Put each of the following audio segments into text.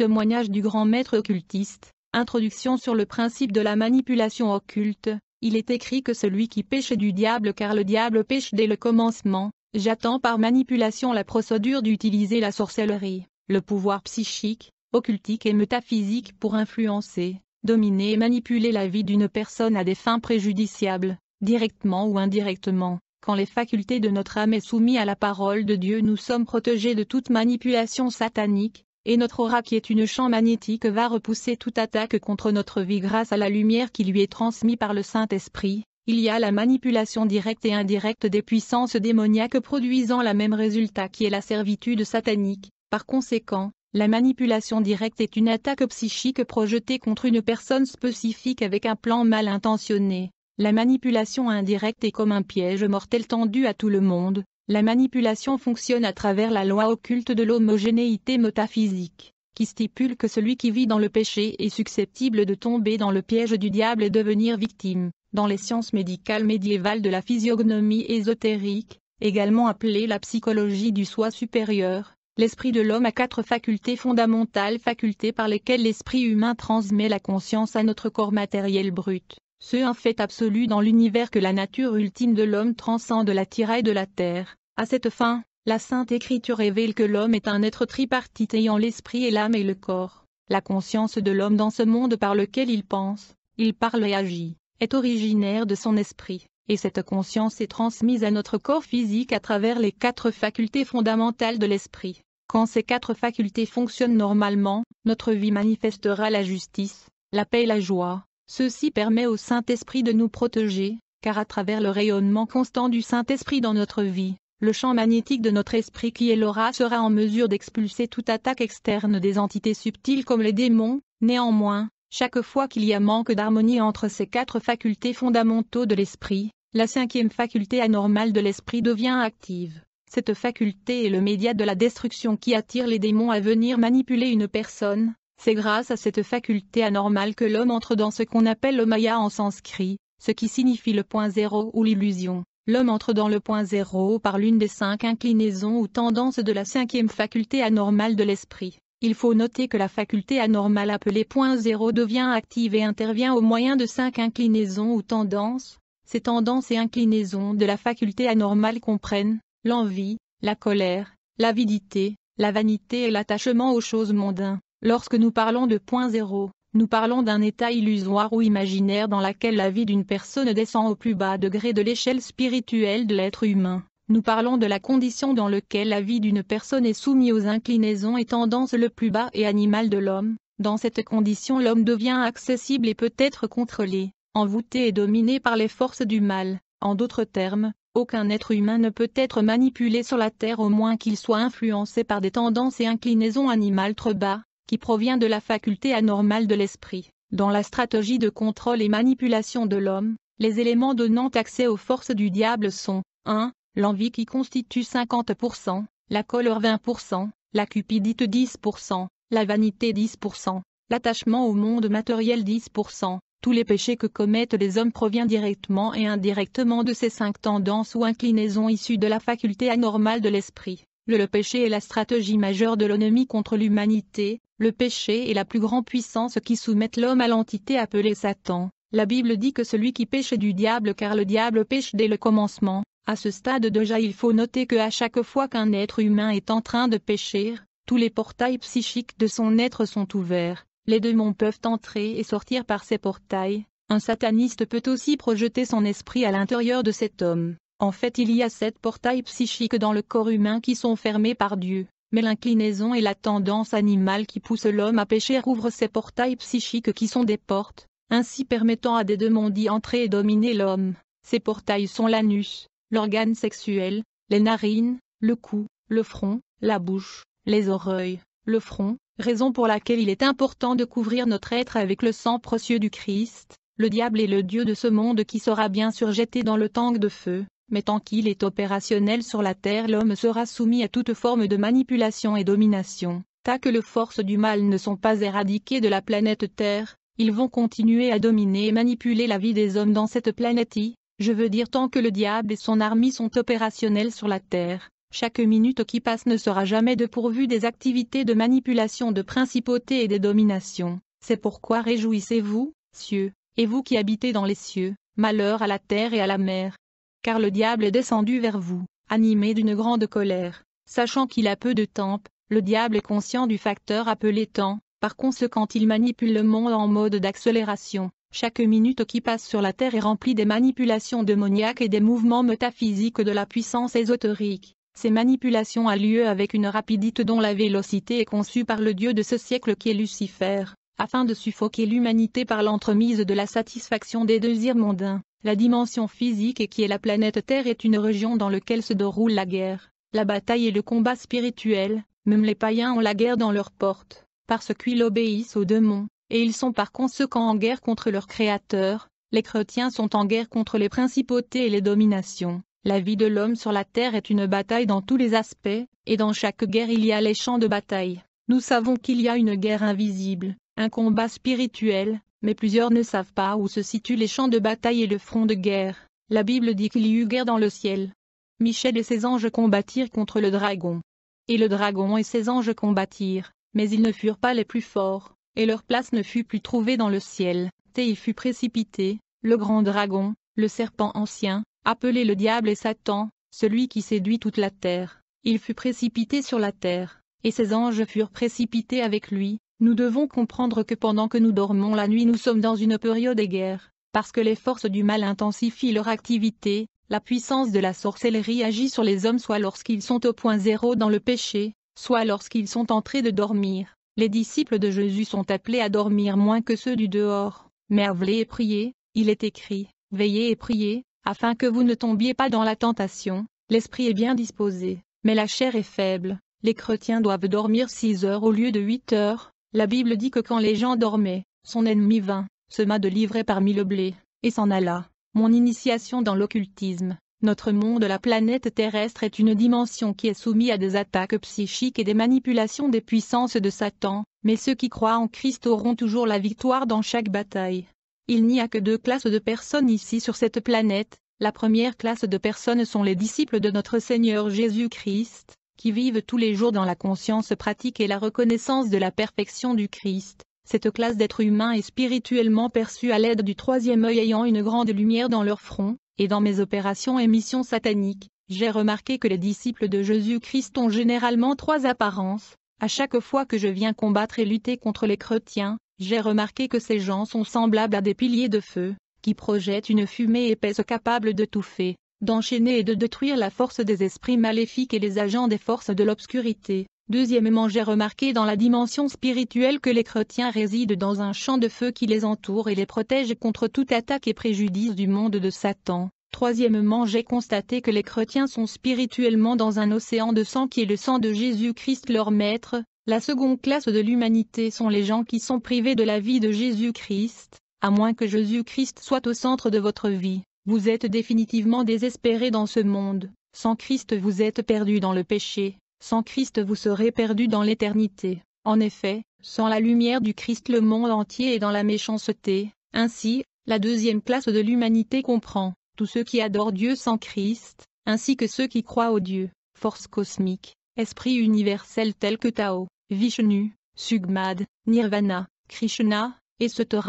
Témoignage du grand maître occultiste, introduction sur le principe de la manipulation occulte, il est écrit que celui qui pêche du diable car le diable pêche dès le commencement, j'attends par manipulation la procédure d'utiliser la sorcellerie, le pouvoir psychique, occultique et métaphysique pour influencer, dominer et manipuler la vie d'une personne à des fins préjudiciables, directement ou indirectement. Quand les facultés de notre âme est soumise à la parole de Dieu nous sommes protégés de toute manipulation satanique, et notre aura qui est une champ magnétique va repousser toute attaque contre notre vie grâce à la lumière qui lui est transmise par le Saint-Esprit, il y a la manipulation directe et indirecte des puissances démoniaques produisant la même résultat qui est la servitude satanique, par conséquent, la manipulation directe est une attaque psychique projetée contre une personne spécifique avec un plan mal intentionné. La manipulation indirecte est comme un piège mortel tendu à tout le monde, la manipulation fonctionne à travers la loi occulte de l'homogénéité métaphysique, qui stipule que celui qui vit dans le péché est susceptible de tomber dans le piège du diable et devenir victime. Dans les sciences médicales médiévales de la physiognomie ésotérique, également appelée la psychologie du soi supérieur, l'esprit de l'homme a quatre facultés fondamentales facultés par lesquelles l'esprit humain transmet la conscience à notre corps matériel brut. Ce un fait absolu dans l'univers que la nature ultime de l'homme transcende la tiraille de la terre, à cette fin, la Sainte Écriture révèle que l'homme est un être tripartite ayant l'esprit et l'âme et le corps. La conscience de l'homme dans ce monde par lequel il pense, il parle et agit, est originaire de son esprit, et cette conscience est transmise à notre corps physique à travers les quatre facultés fondamentales de l'esprit. Quand ces quatre facultés fonctionnent normalement, notre vie manifestera la justice, la paix et la joie. Ceci permet au Saint-Esprit de nous protéger, car à travers le rayonnement constant du Saint-Esprit dans notre vie, le champ magnétique de notre esprit qui est l'aura sera en mesure d'expulser toute attaque externe des entités subtiles comme les démons, néanmoins, chaque fois qu'il y a manque d'harmonie entre ces quatre facultés fondamentaux de l'esprit, la cinquième faculté anormale de l'esprit devient active. Cette faculté est le média de la destruction qui attire les démons à venir manipuler une personne, c'est grâce à cette faculté anormale que l'homme entre dans ce qu'on appelle le maya en sanskrit, ce qui signifie le point zéro ou l'illusion l'homme entre dans le point zéro par l'une des cinq inclinaisons ou tendances de la cinquième faculté anormale de l'esprit. Il faut noter que la faculté anormale appelée point zéro devient active et intervient au moyen de cinq inclinaisons ou tendances. Ces tendances et inclinaisons de la faculté anormale comprennent l'envie, la colère, l'avidité, la vanité et l'attachement aux choses mondaines. Lorsque nous parlons de point zéro, nous parlons d'un état illusoire ou imaginaire dans lequel la vie d'une personne descend au plus bas degré de l'échelle spirituelle de l'être humain. Nous parlons de la condition dans laquelle la vie d'une personne est soumise aux inclinaisons et tendances le plus bas et animales de l'homme. Dans cette condition l'homme devient accessible et peut être contrôlé, envoûté et dominé par les forces du mal. En d'autres termes, aucun être humain ne peut être manipulé sur la terre au moins qu'il soit influencé par des tendances et inclinaisons animales trop bas, qui provient de la faculté anormale de l'esprit. Dans la stratégie de contrôle et manipulation de l'homme, les éléments donnant accès aux forces du diable sont 1. L'envie qui constitue 50%, la colère 20%, la cupidité 10%, la vanité 10%, l'attachement au monde matériel 10%. Tous les péchés que commettent les hommes proviennent directement et indirectement de ces cinq tendances ou inclinaisons issues de la faculté anormale de l'esprit. Le, le péché est la stratégie majeure de l'ennemi contre l'humanité, le péché est la plus grande puissance qui soumette l'homme à l'entité appelée Satan. La Bible dit que celui qui pêche est du diable car le diable pêche dès le commencement. À ce stade déjà il faut noter que à chaque fois qu'un être humain est en train de pécher, tous les portails psychiques de son être sont ouverts, les démons peuvent entrer et sortir par ces portails, un sataniste peut aussi projeter son esprit à l'intérieur de cet homme. En fait il y a sept portails psychiques dans le corps humain qui sont fermés par Dieu mais l'inclinaison et la tendance animale qui pousse l'homme à pécher ouvrent ces portails psychiques qui sont des portes, ainsi permettant à des démons d'y entrer et dominer l'homme. Ces portails sont l'anus, l'organe sexuel, les narines, le cou, le front, la bouche, les oreilles, le front, raison pour laquelle il est important de couvrir notre être avec le sang précieux du Christ, le diable est le Dieu de ce monde qui sera bien surjeté dans le tang de feu mais tant qu'il est opérationnel sur la terre l'homme sera soumis à toute forme de manipulation et domination. Tant que les forces du mal ne sont pas éradiquées de la planète Terre, ils vont continuer à dominer et manipuler la vie des hommes dans cette planète je veux dire tant que le diable et son armée sont opérationnels sur la Terre. Chaque minute qui passe ne sera jamais dépourvue des activités de manipulation de principautés et des dominations. C'est pourquoi réjouissez-vous, cieux, et vous qui habitez dans les cieux, malheur à la terre et à la mer, car le diable est descendu vers vous, animé d'une grande colère, sachant qu'il a peu de temps, le diable est conscient du facteur appelé temps, par conséquent il manipule le monde en mode d'accélération. Chaque minute qui passe sur la Terre est remplie des manipulations démoniaques et des mouvements métaphysiques de la puissance ésotérique. Ces manipulations ont lieu avec une rapidité dont la vélocité est conçue par le dieu de ce siècle qui est Lucifer afin de suffoquer l'humanité par l'entremise de la satisfaction des désirs mondains. La dimension physique et qui est la planète Terre est une région dans laquelle se déroule la guerre, la bataille et le combat spirituel, même les païens ont la guerre dans leurs portes, parce qu'ils obéissent aux démons, et ils sont par conséquent en guerre contre leur Créateur, les chrétiens sont en guerre contre les principautés et les dominations. La vie de l'homme sur la terre est une bataille dans tous les aspects, et dans chaque guerre il y a les champs de bataille. Nous savons qu'il y a une guerre invisible, un combat spirituel, mais plusieurs ne savent pas où se situent les champs de bataille et le front de guerre. La Bible dit qu'il y eut guerre dans le ciel. Michel et ses anges combattirent contre le dragon. Et le dragon et ses anges combattirent, mais ils ne furent pas les plus forts, et leur place ne fut plus trouvée dans le ciel. Et il fut précipité, le grand dragon, le serpent ancien, appelé le diable et Satan, celui qui séduit toute la terre. Il fut précipité sur la terre, et ses anges furent précipités avec lui, nous devons comprendre que pendant que nous dormons la nuit nous sommes dans une période de guerre, parce que les forces du mal intensifient leur activité, la puissance de la sorcellerie agit sur les hommes soit lorsqu'ils sont au point zéro dans le péché, soit lorsqu'ils sont train de dormir. Les disciples de Jésus sont appelés à dormir moins que ceux du dehors, mais veiller et priez, il est écrit, veillez et priez, afin que vous ne tombiez pas dans la tentation, l'esprit est bien disposé, mais la chair est faible. Les chrétiens doivent dormir 6 heures au lieu de 8 heures, la Bible dit que quand les gens dormaient, son ennemi vint, sema de livrer parmi le blé, et s'en alla. Mon initiation dans l'occultisme, notre monde la planète terrestre est une dimension qui est soumise à des attaques psychiques et des manipulations des puissances de Satan, mais ceux qui croient en Christ auront toujours la victoire dans chaque bataille. Il n'y a que deux classes de personnes ici sur cette planète, la première classe de personnes sont les disciples de notre Seigneur Jésus-Christ, qui vivent tous les jours dans la conscience pratique et la reconnaissance de la perfection du Christ. Cette classe d'êtres humains est spirituellement perçue à l'aide du troisième œil ayant une grande lumière dans leur front, et dans mes opérations et missions sataniques, j'ai remarqué que les disciples de Jésus-Christ ont généralement trois apparences. À chaque fois que je viens combattre et lutter contre les chrétiens, j'ai remarqué que ces gens sont semblables à des piliers de feu, qui projettent une fumée épaisse capable de tout faire d'enchaîner et de détruire la force des esprits maléfiques et les agents des forces de l'obscurité. Deuxièmement, j'ai remarqué dans la dimension spirituelle que les chrétiens résident dans un champ de feu qui les entoure et les protège contre toute attaque et préjudice du monde de Satan. Troisièmement, j'ai constaté que les chrétiens sont spirituellement dans un océan de sang qui est le sang de Jésus-Christ leur Maître. La seconde classe de l'humanité sont les gens qui sont privés de la vie de Jésus-Christ, à moins que Jésus-Christ soit au centre de votre vie. Vous êtes définitivement désespéré dans ce monde, sans Christ vous êtes perdu dans le péché, sans Christ vous serez perdu dans l'éternité. En effet, sans la lumière du Christ le monde entier est dans la méchanceté, ainsi, la deuxième classe de l'humanité comprend, tous ceux qui adorent Dieu sans Christ, ainsi que ceux qui croient au Dieu, force cosmiques, esprit universel tels que Tao, Vishnu, Sugmad, Nirvana, Krishna, et etc.,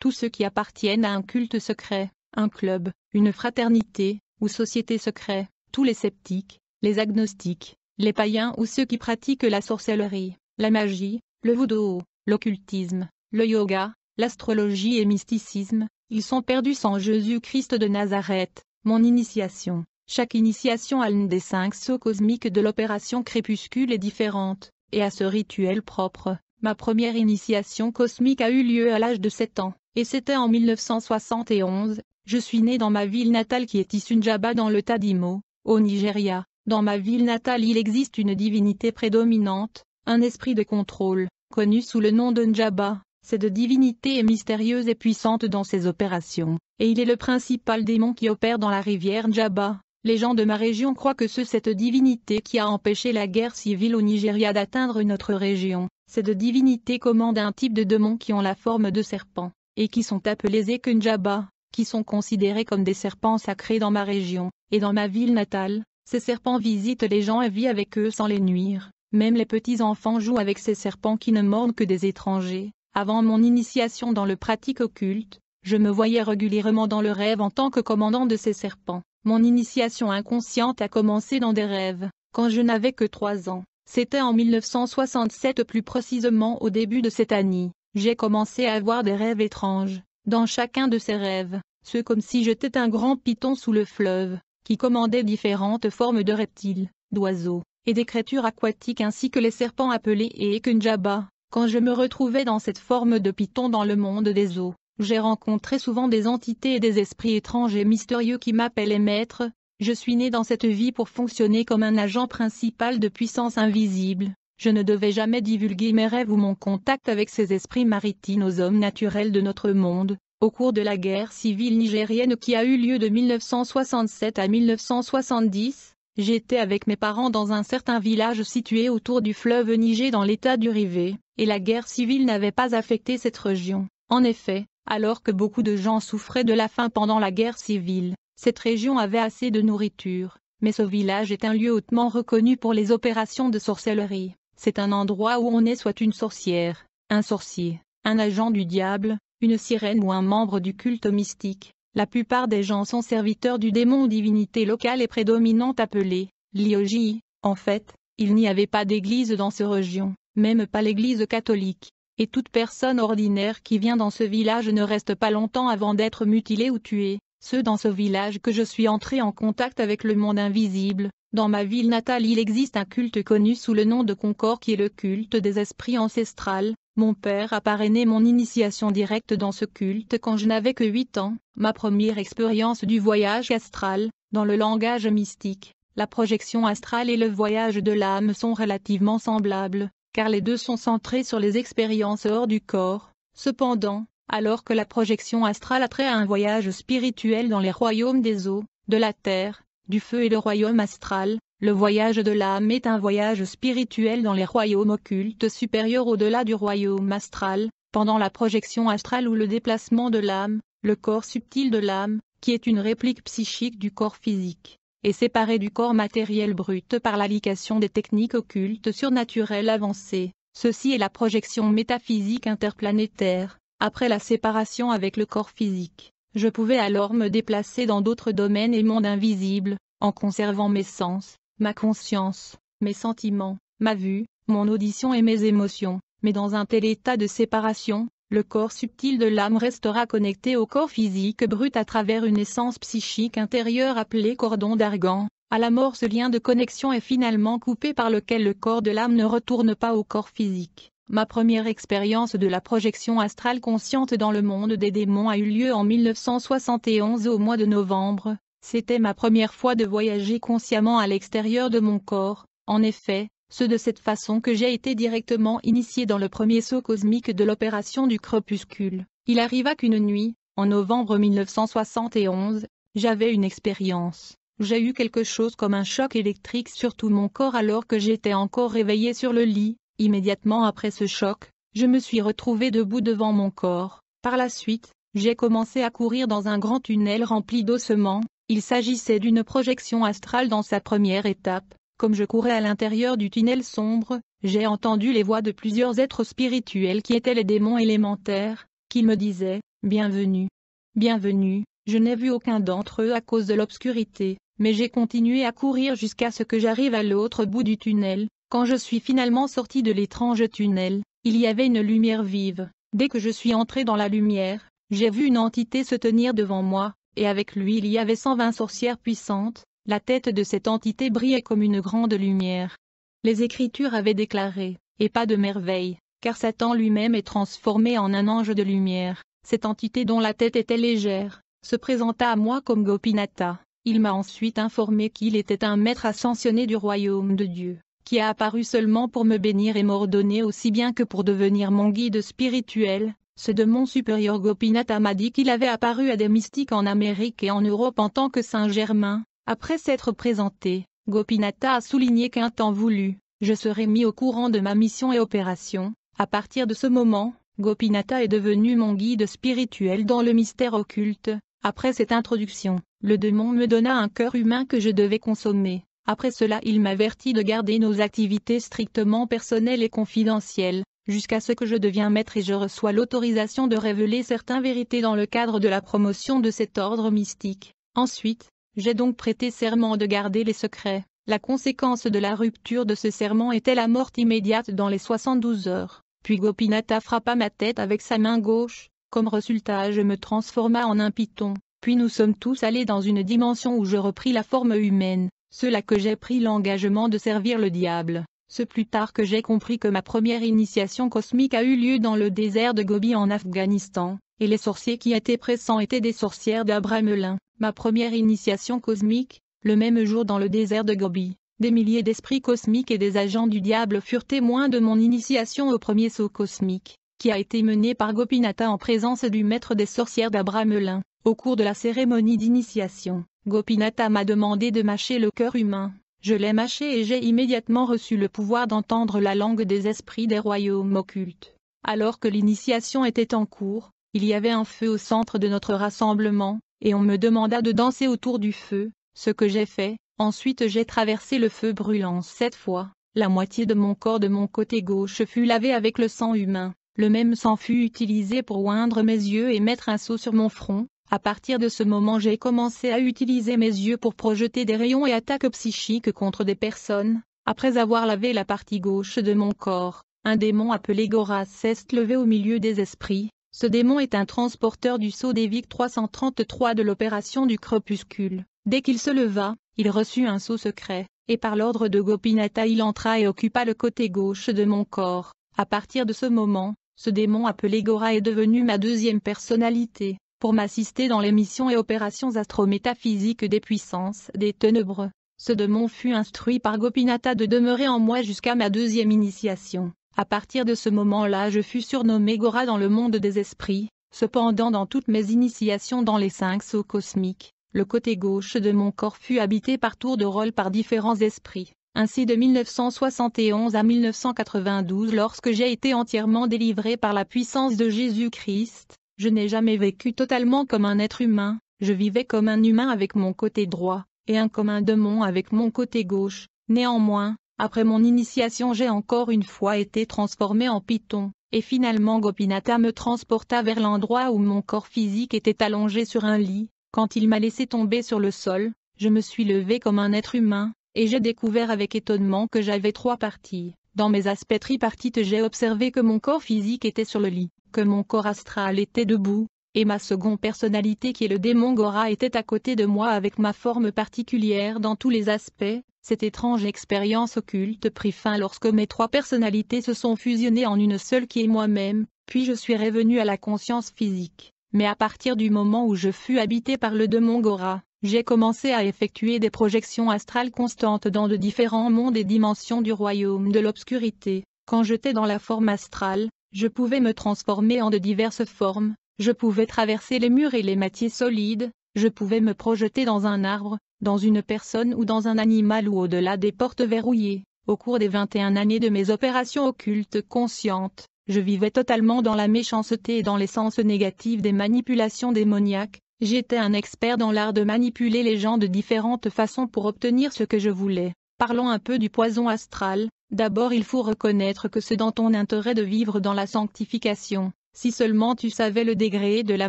tous ceux qui appartiennent à un culte secret un club, une fraternité, ou société secrète, tous les sceptiques, les agnostiques, les païens ou ceux qui pratiquent la sorcellerie, la magie, le voodoo, l'occultisme, le yoga, l'astrologie et mysticisme, ils sont perdus sans Jésus-Christ de Nazareth, mon initiation. Chaque initiation à l'une des cinq sauts cosmiques de l'opération crépuscule est différente, et à ce rituel propre. Ma première initiation cosmique a eu lieu à l'âge de 7 ans, et c'était en 1971, je suis né dans ma ville natale qui est Isunjaba dans le Tadimo, au Nigeria. Dans ma ville natale il existe une divinité prédominante, un esprit de contrôle, connu sous le nom de Njaba. Cette divinité est mystérieuse et puissante dans ses opérations, et il est le principal démon qui opère dans la rivière Njaba. Les gens de ma région croient que c'est cette divinité qui a empêché la guerre civile au Nigeria d'atteindre notre région. Cette divinité commande un type de démons qui ont la forme de serpents, et qui sont appelés Ekunjaba qui sont considérés comme des serpents sacrés dans ma région, et dans ma ville natale, ces serpents visitent les gens et vivent avec eux sans les nuire, même les petits-enfants jouent avec ces serpents qui ne mordent que des étrangers. Avant mon initiation dans le pratique occulte, je me voyais régulièrement dans le rêve en tant que commandant de ces serpents. Mon initiation inconsciente a commencé dans des rêves, quand je n'avais que trois ans. C'était en 1967 plus précisément au début de cette année. J'ai commencé à avoir des rêves étranges, dans chacun de ses rêves, ce comme si j'étais un grand python sous le fleuve, qui commandait différentes formes de reptiles, d'oiseaux, et des créatures aquatiques ainsi que les serpents appelés et Ekunjaba. Quand je me retrouvais dans cette forme de python dans le monde des eaux, j'ai rencontré souvent des entités et des esprits étranges et mystérieux qui m'appelaient maître, je suis né dans cette vie pour fonctionner comme un agent principal de puissance invisible, je ne devais jamais divulguer mes rêves ou mon contact avec ces esprits maritimes aux hommes naturels de notre monde. Au cours de la guerre civile nigérienne qui a eu lieu de 1967 à 1970, j'étais avec mes parents dans un certain village situé autour du fleuve Niger dans l'état du Rivet, et la guerre civile n'avait pas affecté cette région. En effet, alors que beaucoup de gens souffraient de la faim pendant la guerre civile, cette région avait assez de nourriture mais ce village est un lieu hautement reconnu pour les opérations de sorcellerie. C'est un endroit où on est soit une sorcière, un sorcier, un agent du diable, une sirène ou un membre du culte mystique. La plupart des gens sont serviteurs du démon ou divinité locale et prédominante appelée Lyoji. En fait, il n'y avait pas d'église dans ce région, même pas l'église catholique. Et toute personne ordinaire qui vient dans ce village ne reste pas longtemps avant d'être mutilée ou tuée. Ceux dans ce village que je suis entré en contact avec le monde invisible, dans ma ville natale il existe un culte connu sous le nom de Concord qui est le culte des esprits ancestrales, mon père a parrainé mon initiation directe dans ce culte quand je n'avais que 8 ans, ma première expérience du voyage astral, dans le langage mystique, la projection astrale et le voyage de l'âme sont relativement semblables, car les deux sont centrés sur les expériences hors du corps, cependant, alors que la projection astrale a trait à un voyage spirituel dans les royaumes des eaux, de la terre, du feu et le royaume astral, le voyage de l'âme est un voyage spirituel dans les royaumes occultes supérieurs au-delà du royaume astral, pendant la projection astrale ou le déplacement de l'âme, le corps subtil de l'âme, qui est une réplique psychique du corps physique, est séparé du corps matériel brut par l'application des techniques occultes surnaturelles avancées. Ceci est la projection métaphysique interplanétaire, après la séparation avec le corps physique. Je pouvais alors me déplacer dans d'autres domaines et mondes invisibles, en conservant mes sens, ma conscience, mes sentiments, ma vue, mon audition et mes émotions, mais dans un tel état de séparation, le corps subtil de l'âme restera connecté au corps physique brut à travers une essence psychique intérieure appelée cordon d'argan. À la mort ce lien de connexion est finalement coupé par lequel le corps de l'âme ne retourne pas au corps physique. Ma première expérience de la projection astrale consciente dans le monde des démons a eu lieu en 1971 au mois de novembre, c'était ma première fois de voyager consciemment à l'extérieur de mon corps, en effet, ce de cette façon que j'ai été directement initié dans le premier saut cosmique de l'opération du crepuscule. Il arriva qu'une nuit, en novembre 1971, j'avais une expérience. J'ai eu quelque chose comme un choc électrique sur tout mon corps alors que j'étais encore réveillé sur le lit, Immédiatement après ce choc, je me suis retrouvé debout devant mon corps. Par la suite, j'ai commencé à courir dans un grand tunnel rempli d'ossements, il s'agissait d'une projection astrale dans sa première étape. Comme je courais à l'intérieur du tunnel sombre, j'ai entendu les voix de plusieurs êtres spirituels qui étaient les démons élémentaires, qui me disaient « Bienvenue. Bienvenue. » Je n'ai vu aucun d'entre eux à cause de l'obscurité, mais j'ai continué à courir jusqu'à ce que j'arrive à l'autre bout du tunnel. Quand je suis finalement sorti de l'étrange tunnel, il y avait une lumière vive. Dès que je suis entré dans la lumière, j'ai vu une entité se tenir devant moi, et avec lui il y avait 120 sorcières puissantes, la tête de cette entité brillait comme une grande lumière. Les Écritures avaient déclaré, et pas de merveille, car Satan lui-même est transformé en un ange de lumière. Cette entité dont la tête était légère, se présenta à moi comme Gopinata. Il m'a ensuite informé qu'il était un maître ascensionné du royaume de Dieu qui a apparu seulement pour me bénir et m'ordonner aussi bien que pour devenir mon guide spirituel, ce de mon supérieur Gopinatha m'a dit qu'il avait apparu à des mystiques en Amérique et en Europe en tant que Saint-Germain, après s'être présenté, Gopinatha a souligné qu'un temps voulu, je serai mis au courant de ma mission et opération, à partir de ce moment, Gopinatha est devenu mon guide spirituel dans le mystère occulte, après cette introduction, le démon me donna un cœur humain que je devais consommer, après cela il m'avertit de garder nos activités strictement personnelles et confidentielles, jusqu'à ce que je deviens maître et je reçois l'autorisation de révéler certaines vérités dans le cadre de la promotion de cet ordre mystique. Ensuite, j'ai donc prêté serment de garder les secrets. La conséquence de la rupture de ce serment était la mort immédiate dans les 72 heures. Puis Gopinata frappa ma tête avec sa main gauche, comme résultat je me transforma en un python. Puis nous sommes tous allés dans une dimension où je repris la forme humaine. Cela que j'ai pris l'engagement de servir le diable. Ce plus tard que j'ai compris que ma première initiation cosmique a eu lieu dans le désert de Gobi en Afghanistan, et les sorciers qui étaient présents étaient des sorcières d'Abramelin. Ma première initiation cosmique, le même jour dans le désert de Gobi, des milliers d'esprits cosmiques et des agents du diable furent témoins de mon initiation au premier saut cosmique, qui a été mené par Gopinata en présence du maître des sorcières d'Abramelin, au cours de la cérémonie d'initiation. Gopinatha m'a demandé de mâcher le cœur humain. Je l'ai mâché et j'ai immédiatement reçu le pouvoir d'entendre la langue des esprits des royaumes occultes. Alors que l'initiation était en cours, il y avait un feu au centre de notre rassemblement, et on me demanda de danser autour du feu, ce que j'ai fait, ensuite j'ai traversé le feu brûlant cette fois, la moitié de mon corps de mon côté gauche fut lavée avec le sang humain, le même sang fut utilisé pour oindre mes yeux et mettre un seau sur mon front, à partir de ce moment j'ai commencé à utiliser mes yeux pour projeter des rayons et attaques psychiques contre des personnes, après avoir lavé la partie gauche de mon corps. Un démon appelé Gora s'est levé au milieu des esprits, ce démon est un transporteur du sceau des 333 de l'opération du crepuscule. Dès qu'il se leva, il reçut un sceau secret, et par l'ordre de Gopinata il entra et occupa le côté gauche de mon corps. À partir de ce moment, ce démon appelé Gora est devenu ma deuxième personnalité pour m'assister dans les missions et opérations astrométaphysiques des puissances des ténèbres. Ce démon fut instruit par Gopinata de demeurer en moi jusqu'à ma deuxième initiation. À partir de ce moment-là je fus surnommé Gora dans le monde des esprits, cependant dans toutes mes initiations dans les cinq sauts cosmiques, le côté gauche de mon corps fut habité par tour de rôle par différents esprits. Ainsi de 1971 à 1992 lorsque j'ai été entièrement délivré par la puissance de Jésus-Christ, je n'ai jamais vécu totalement comme un être humain, je vivais comme un humain avec mon côté droit, et un comme un démon avec mon côté gauche. Néanmoins, après mon initiation j'ai encore une fois été transformé en python, et finalement Gopinata me transporta vers l'endroit où mon corps physique était allongé sur un lit, quand il m'a laissé tomber sur le sol, je me suis levé comme un être humain, et j'ai découvert avec étonnement que j'avais trois parties. Dans mes aspects tripartites j'ai observé que mon corps physique était sur le lit, mon corps astral était debout, et ma seconde personnalité qui est le démon Gora était à côté de moi avec ma forme particulière dans tous les aspects, cette étrange expérience occulte prit fin lorsque mes trois personnalités se sont fusionnées en une seule qui est moi-même, puis je suis revenu à la conscience physique. Mais à partir du moment où je fus habité par le démon Gora, j'ai commencé à effectuer des projections astrales constantes dans de différents mondes et dimensions du royaume de l'obscurité. Quand j'étais dans la forme astrale, je pouvais me transformer en de diverses formes, je pouvais traverser les murs et les matières solides, je pouvais me projeter dans un arbre, dans une personne ou dans un animal ou au-delà des portes verrouillées. Au cours des 21 années de mes opérations occultes conscientes, je vivais totalement dans la méchanceté et dans l'essence négative des manipulations démoniaques, j'étais un expert dans l'art de manipuler les gens de différentes façons pour obtenir ce que je voulais. Parlons un peu du poison astral, D'abord il faut reconnaître que c'est dans ton intérêt de vivre dans la sanctification. Si seulement tu savais le degré de la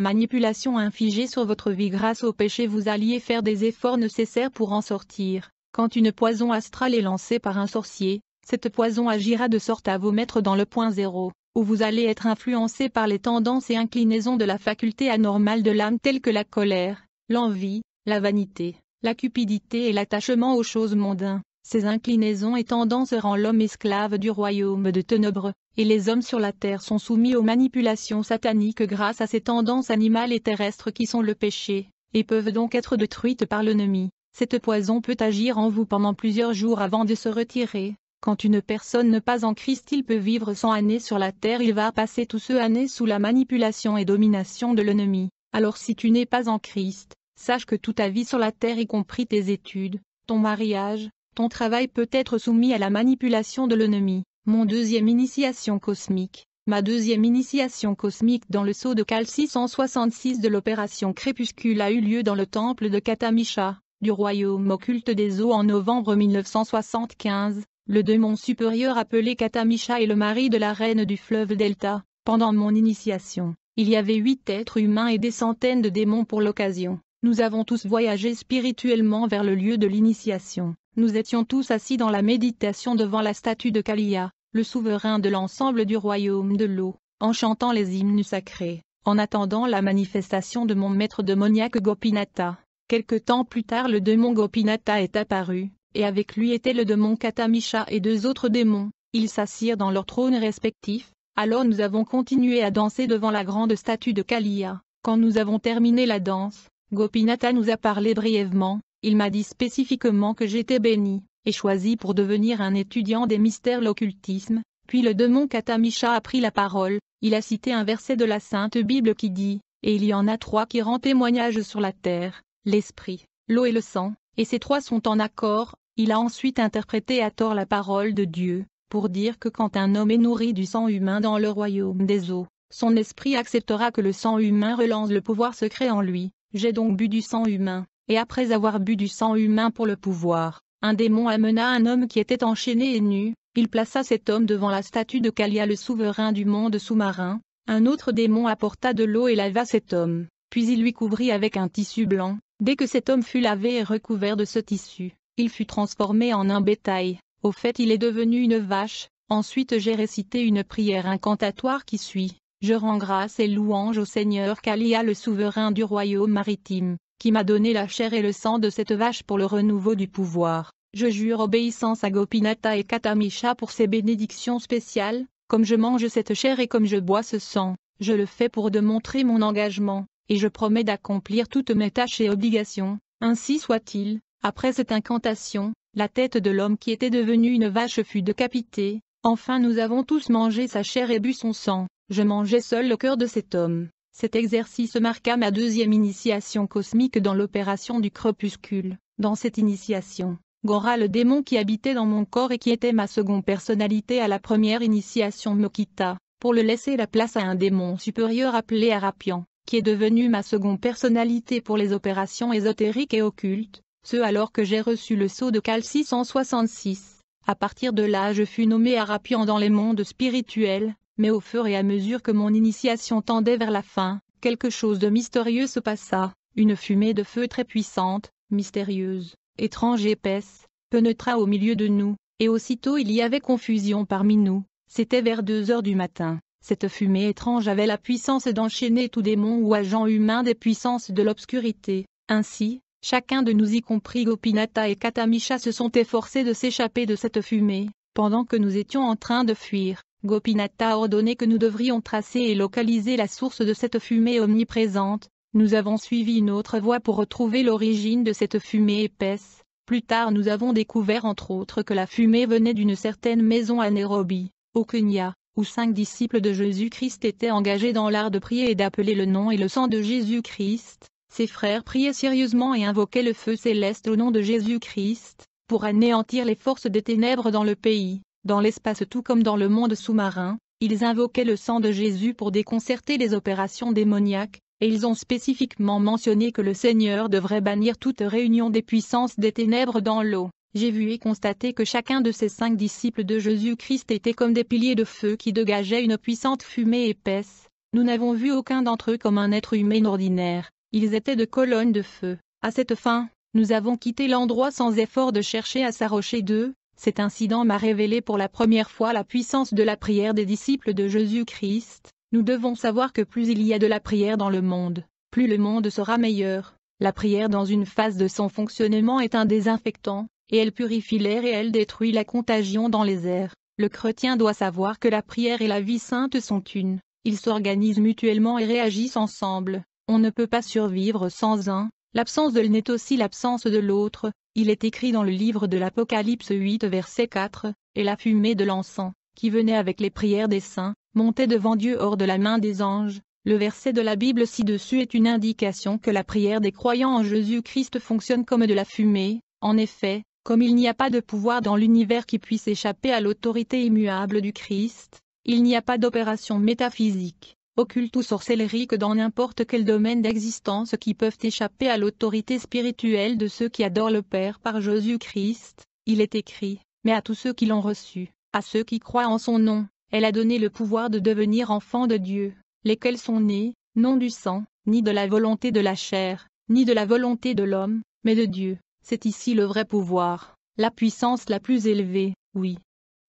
manipulation infligée sur votre vie grâce au péché vous alliez faire des efforts nécessaires pour en sortir. Quand une poison astrale est lancée par un sorcier, cette poison agira de sorte à vous mettre dans le point zéro, où vous allez être influencé par les tendances et inclinaisons de la faculté anormale de l'âme telles que la colère, l'envie, la vanité, la cupidité et l'attachement aux choses mondaines. Ces inclinaisons et tendances rend l'homme esclave du royaume de ténèbres, et les hommes sur la terre sont soumis aux manipulations sataniques grâce à ces tendances animales et terrestres qui sont le péché, et peuvent donc être détruites par l'ennemi. Cette poison peut agir en vous pendant plusieurs jours avant de se retirer. Quand une personne n'est pas en Christ il peut vivre 100 années sur la terre il va passer tous ces années sous la manipulation et domination de l'ennemi. Alors si tu n'es pas en Christ, sache que toute ta vie sur la terre y compris tes études, ton mariage, ton travail peut être soumis à la manipulation de l'ennemi. Mon deuxième initiation cosmique. Ma deuxième initiation cosmique dans le sceau de Cal 666 de l'opération Crépuscule a eu lieu dans le temple de Katamisha, du royaume occulte des eaux en novembre 1975. Le démon supérieur appelé Katamisha est le mari de la reine du fleuve Delta. Pendant mon initiation, il y avait huit êtres humains et des centaines de démons pour l'occasion. Nous avons tous voyagé spirituellement vers le lieu de l'initiation. Nous étions tous assis dans la méditation devant la statue de Kaliya, le souverain de l'ensemble du royaume de l'eau, en chantant les hymnes sacrés, en attendant la manifestation de mon maître démoniaque Gopinata, Quelque temps plus tard le démon Gopinata est apparu, et avec lui était le démon Katamisha et deux autres démons. Ils s'assirent dans leurs trônes respectifs, alors nous avons continué à danser devant la grande statue de Kaliya. Quand nous avons terminé la danse, Gopinata nous a parlé brièvement, il m'a dit spécifiquement que j'étais béni, et choisi pour devenir un étudiant des mystères l'occultisme, puis le démon Katamisha a pris la parole, il a cité un verset de la Sainte Bible qui dit, « Et il y en a trois qui rend témoignage sur la terre, l'esprit, l'eau et le sang, et ces trois sont en accord, il a ensuite interprété à tort la parole de Dieu, pour dire que quand un homme est nourri du sang humain dans le royaume des eaux, son esprit acceptera que le sang humain relance le pouvoir secret en lui, j'ai donc bu du sang humain, et après avoir bu du sang humain pour le pouvoir, un démon amena un homme qui était enchaîné et nu, il plaça cet homme devant la statue de Kalia le souverain du monde sous-marin, un autre démon apporta de l'eau et lava cet homme, puis il lui couvrit avec un tissu blanc, dès que cet homme fut lavé et recouvert de ce tissu, il fut transformé en un bétail, au fait il est devenu une vache, ensuite j'ai récité une prière incantatoire qui suit. Je rends grâce et louange au Seigneur Kalia le souverain du royaume maritime, qui m'a donné la chair et le sang de cette vache pour le renouveau du pouvoir. Je jure obéissance à Gopinata et Katamisha pour ces bénédictions spéciales, comme je mange cette chair et comme je bois ce sang, je le fais pour démontrer mon engagement, et je promets d'accomplir toutes mes tâches et obligations, ainsi soit-il. Après cette incantation, la tête de l'homme qui était devenu une vache fut décapitée, enfin nous avons tous mangé sa chair et bu son sang, je mangeais seul le cœur de cet homme. Cet exercice marqua ma deuxième initiation cosmique dans l'opération du crepuscule. Dans cette initiation, Gora le démon qui habitait dans mon corps et qui était ma seconde personnalité à la première initiation me quitta, pour le laisser la place à un démon supérieur appelé Arapian, qui est devenu ma seconde personnalité pour les opérations ésotériques et occultes, ce alors que j'ai reçu le sceau de Cal 666. À partir de là je fus nommé Arapian dans les mondes spirituels, mais au fur et à mesure que mon initiation tendait vers la fin, quelque chose de mystérieux se passa, une fumée de feu très puissante, mystérieuse, étrange et épaisse, pénétra au milieu de nous, et aussitôt il y avait confusion parmi nous, c'était vers deux heures du matin. Cette fumée étrange avait la puissance d'enchaîner tout démon ou agent humain des puissances de l'obscurité. Ainsi, chacun de nous y compris Gopinata et Katamisha se sont efforcés de s'échapper de cette fumée, pendant que nous étions en train de fuir. Gopinata a ordonné que nous devrions tracer et localiser la source de cette fumée omniprésente, nous avons suivi une autre voie pour retrouver l'origine de cette fumée épaisse, plus tard nous avons découvert entre autres que la fumée venait d'une certaine maison à Nairobi, au Kenya, où cinq disciples de Jésus-Christ étaient engagés dans l'art de prier et d'appeler le nom et le sang de Jésus-Christ, ses frères priaient sérieusement et invoquaient le feu céleste au nom de Jésus-Christ, pour anéantir les forces des ténèbres dans le pays. Dans l'espace tout comme dans le monde sous-marin, ils invoquaient le sang de Jésus pour déconcerter les opérations démoniaques, et ils ont spécifiquement mentionné que le Seigneur devrait bannir toute réunion des puissances des ténèbres dans l'eau. J'ai vu et constaté que chacun de ces cinq disciples de Jésus-Christ était comme des piliers de feu qui dégageaient une puissante fumée épaisse. Nous n'avons vu aucun d'entre eux comme un être humain ordinaire, ils étaient de colonnes de feu. À cette fin, nous avons quitté l'endroit sans effort de chercher à s'arrocher d'eux, cet incident m'a révélé pour la première fois la puissance de la prière des disciples de Jésus-Christ. Nous devons savoir que plus il y a de la prière dans le monde, plus le monde sera meilleur. La prière dans une phase de son fonctionnement est un désinfectant, et elle purifie l'air et elle détruit la contagion dans les airs. Le chrétien doit savoir que la prière et la vie sainte sont une. Ils s'organisent mutuellement et réagissent ensemble. On ne peut pas survivre sans un. L'absence de l'un est aussi l'absence de l'autre. Il est écrit dans le livre de l'Apocalypse 8 verset 4, Et la fumée de l'encens, qui venait avec les prières des saints, montait devant Dieu hors de la main des anges. Le verset de la Bible ci-dessus est une indication que la prière des croyants en Jésus-Christ fonctionne comme de la fumée. En effet, comme il n'y a pas de pouvoir dans l'univers qui puisse échapper à l'autorité immuable du Christ, il n'y a pas d'opération métaphysique occulte ou sorcellerie que dans n'importe quel domaine d'existence qui peuvent échapper à l'autorité spirituelle de ceux qui adorent le Père par Jésus-Christ, il est écrit, mais à tous ceux qui l'ont reçu, à ceux qui croient en son nom, elle a donné le pouvoir de devenir enfants de Dieu, lesquels sont nés, non du sang, ni de la volonté de la chair, ni de la volonté de l'homme, mais de Dieu. C'est ici le vrai pouvoir, la puissance la plus élevée, oui,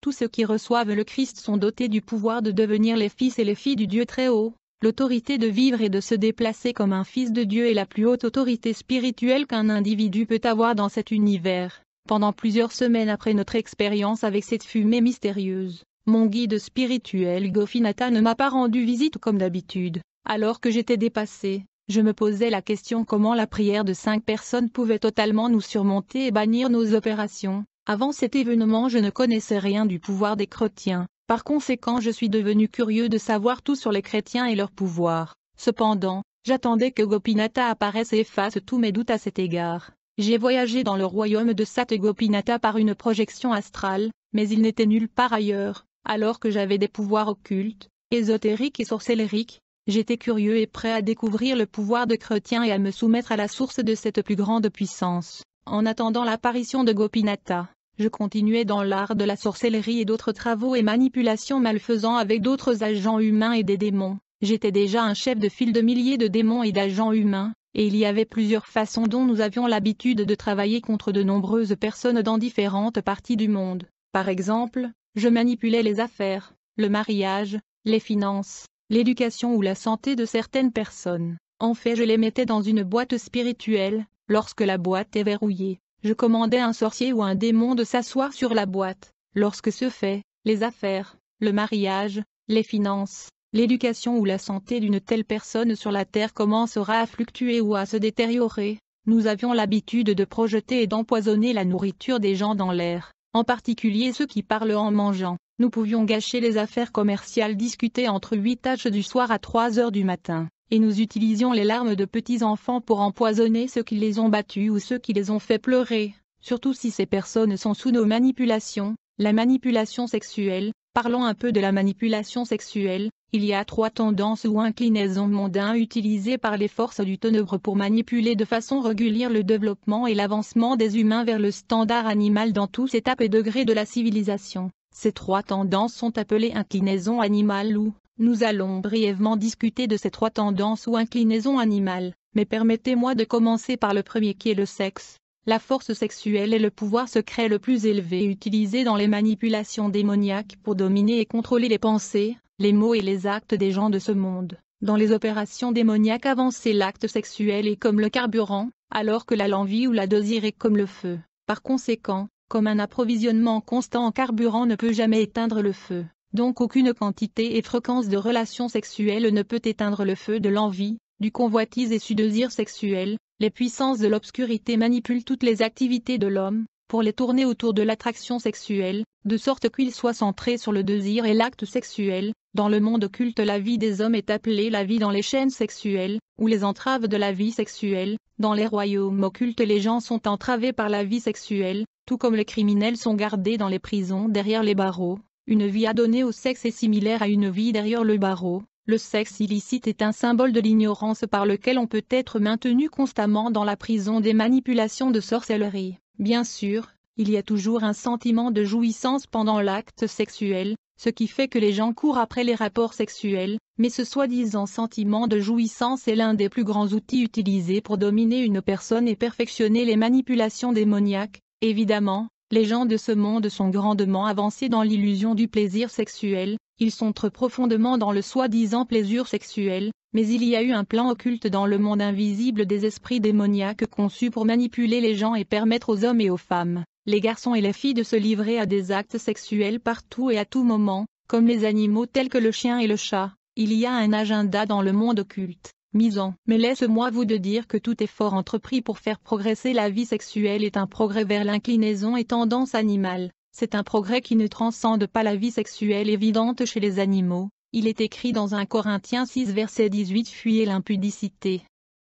tous ceux qui reçoivent le Christ sont dotés du pouvoir de devenir les fils et les filles du Dieu Très-Haut. L'autorité de vivre et de se déplacer comme un fils de Dieu est la plus haute autorité spirituelle qu'un individu peut avoir dans cet univers. Pendant plusieurs semaines après notre expérience avec cette fumée mystérieuse, mon guide spirituel Gofinata ne m'a pas rendu visite comme d'habitude. Alors que j'étais dépassé, je me posais la question comment la prière de cinq personnes pouvait totalement nous surmonter et bannir nos opérations. Avant cet événement je ne connaissais rien du pouvoir des chrétiens, par conséquent je suis devenu curieux de savoir tout sur les chrétiens et leur pouvoir. Cependant, j'attendais que Gopinata apparaisse et efface tous mes doutes à cet égard. J'ai voyagé dans le royaume de Sat Gopinata par une projection astrale, mais il n'était nulle part ailleurs, alors que j'avais des pouvoirs occultes, ésotériques et sorcellériques, j'étais curieux et prêt à découvrir le pouvoir de chrétiens et à me soumettre à la source de cette plus grande puissance, en attendant l'apparition de Gopinata. Je continuais dans l'art de la sorcellerie et d'autres travaux et manipulations malfaisants avec d'autres agents humains et des démons. J'étais déjà un chef de file de milliers de démons et d'agents humains, et il y avait plusieurs façons dont nous avions l'habitude de travailler contre de nombreuses personnes dans différentes parties du monde. Par exemple, je manipulais les affaires, le mariage, les finances, l'éducation ou la santé de certaines personnes. En fait je les mettais dans une boîte spirituelle, lorsque la boîte est verrouillée je commandais un sorcier ou un démon de s'asseoir sur la boîte, lorsque ce fait, les affaires, le mariage, les finances, l'éducation ou la santé d'une telle personne sur la terre commencera à fluctuer ou à se détériorer, nous avions l'habitude de projeter et d'empoisonner la nourriture des gens dans l'air, en particulier ceux qui parlent en mangeant. Nous pouvions gâcher les affaires commerciales discutées entre huit h du soir à 3 heures du matin et nous utilisions les larmes de petits enfants pour empoisonner ceux qui les ont battus ou ceux qui les ont fait pleurer, surtout si ces personnes sont sous nos manipulations, la manipulation sexuelle, parlons un peu de la manipulation sexuelle, il y a trois tendances ou inclinaisons mondaines utilisées par les forces du ténèbre pour manipuler de façon régulière le développement et l'avancement des humains vers le standard animal dans tous étapes et degrés de la civilisation. Ces trois tendances sont appelées inclinaisons animales ou, nous allons brièvement discuter de ces trois tendances ou inclinaisons animales, mais permettez-moi de commencer par le premier qui est le sexe. La force sexuelle est le pouvoir secret le plus élevé utilisé dans les manipulations démoniaques pour dominer et contrôler les pensées, les mots et les actes des gens de ce monde. Dans les opérations démoniaques avancées l'acte sexuel est comme le carburant, alors que la l'envie ou la désir est comme le feu. Par conséquent, comme un approvisionnement constant en carburant ne peut jamais éteindre le feu, donc aucune quantité et fréquence de relations sexuelles ne peut éteindre le feu de l'envie, du convoitise et du désir sexuel, les puissances de l'obscurité manipulent toutes les activités de l'homme, pour les tourner autour de l'attraction sexuelle, de sorte qu'ils soient centré sur le désir et l'acte sexuel. Dans le monde occulte la vie des hommes est appelée la vie dans les chaînes sexuelles, ou les entraves de la vie sexuelle, dans les royaumes occultes les gens sont entravés par la vie sexuelle, tout comme les criminels sont gardés dans les prisons derrière les barreaux, une vie adonnée au sexe est similaire à une vie derrière le barreau. Le sexe illicite est un symbole de l'ignorance par lequel on peut être maintenu constamment dans la prison des manipulations de sorcellerie. Bien sûr, il y a toujours un sentiment de jouissance pendant l'acte sexuel, ce qui fait que les gens courent après les rapports sexuels, mais ce soi-disant sentiment de jouissance est l'un des plus grands outils utilisés pour dominer une personne et perfectionner les manipulations démoniaques, Évidemment, les gens de ce monde sont grandement avancés dans l'illusion du plaisir sexuel, ils sont trop profondément dans le soi-disant plaisir sexuel, mais il y a eu un plan occulte dans le monde invisible des esprits démoniaques conçus pour manipuler les gens et permettre aux hommes et aux femmes, les garçons et les filles de se livrer à des actes sexuels partout et à tout moment, comme les animaux tels que le chien et le chat, il y a un agenda dans le monde occulte, mais laisse-moi vous de dire que tout effort entrepris pour faire progresser la vie sexuelle est un progrès vers l'inclinaison et tendance animale. C'est un progrès qui ne transcende pas la vie sexuelle évidente chez les animaux. Il est écrit dans 1 Corinthiens 6 verset 18 Fuyez l'impudicité.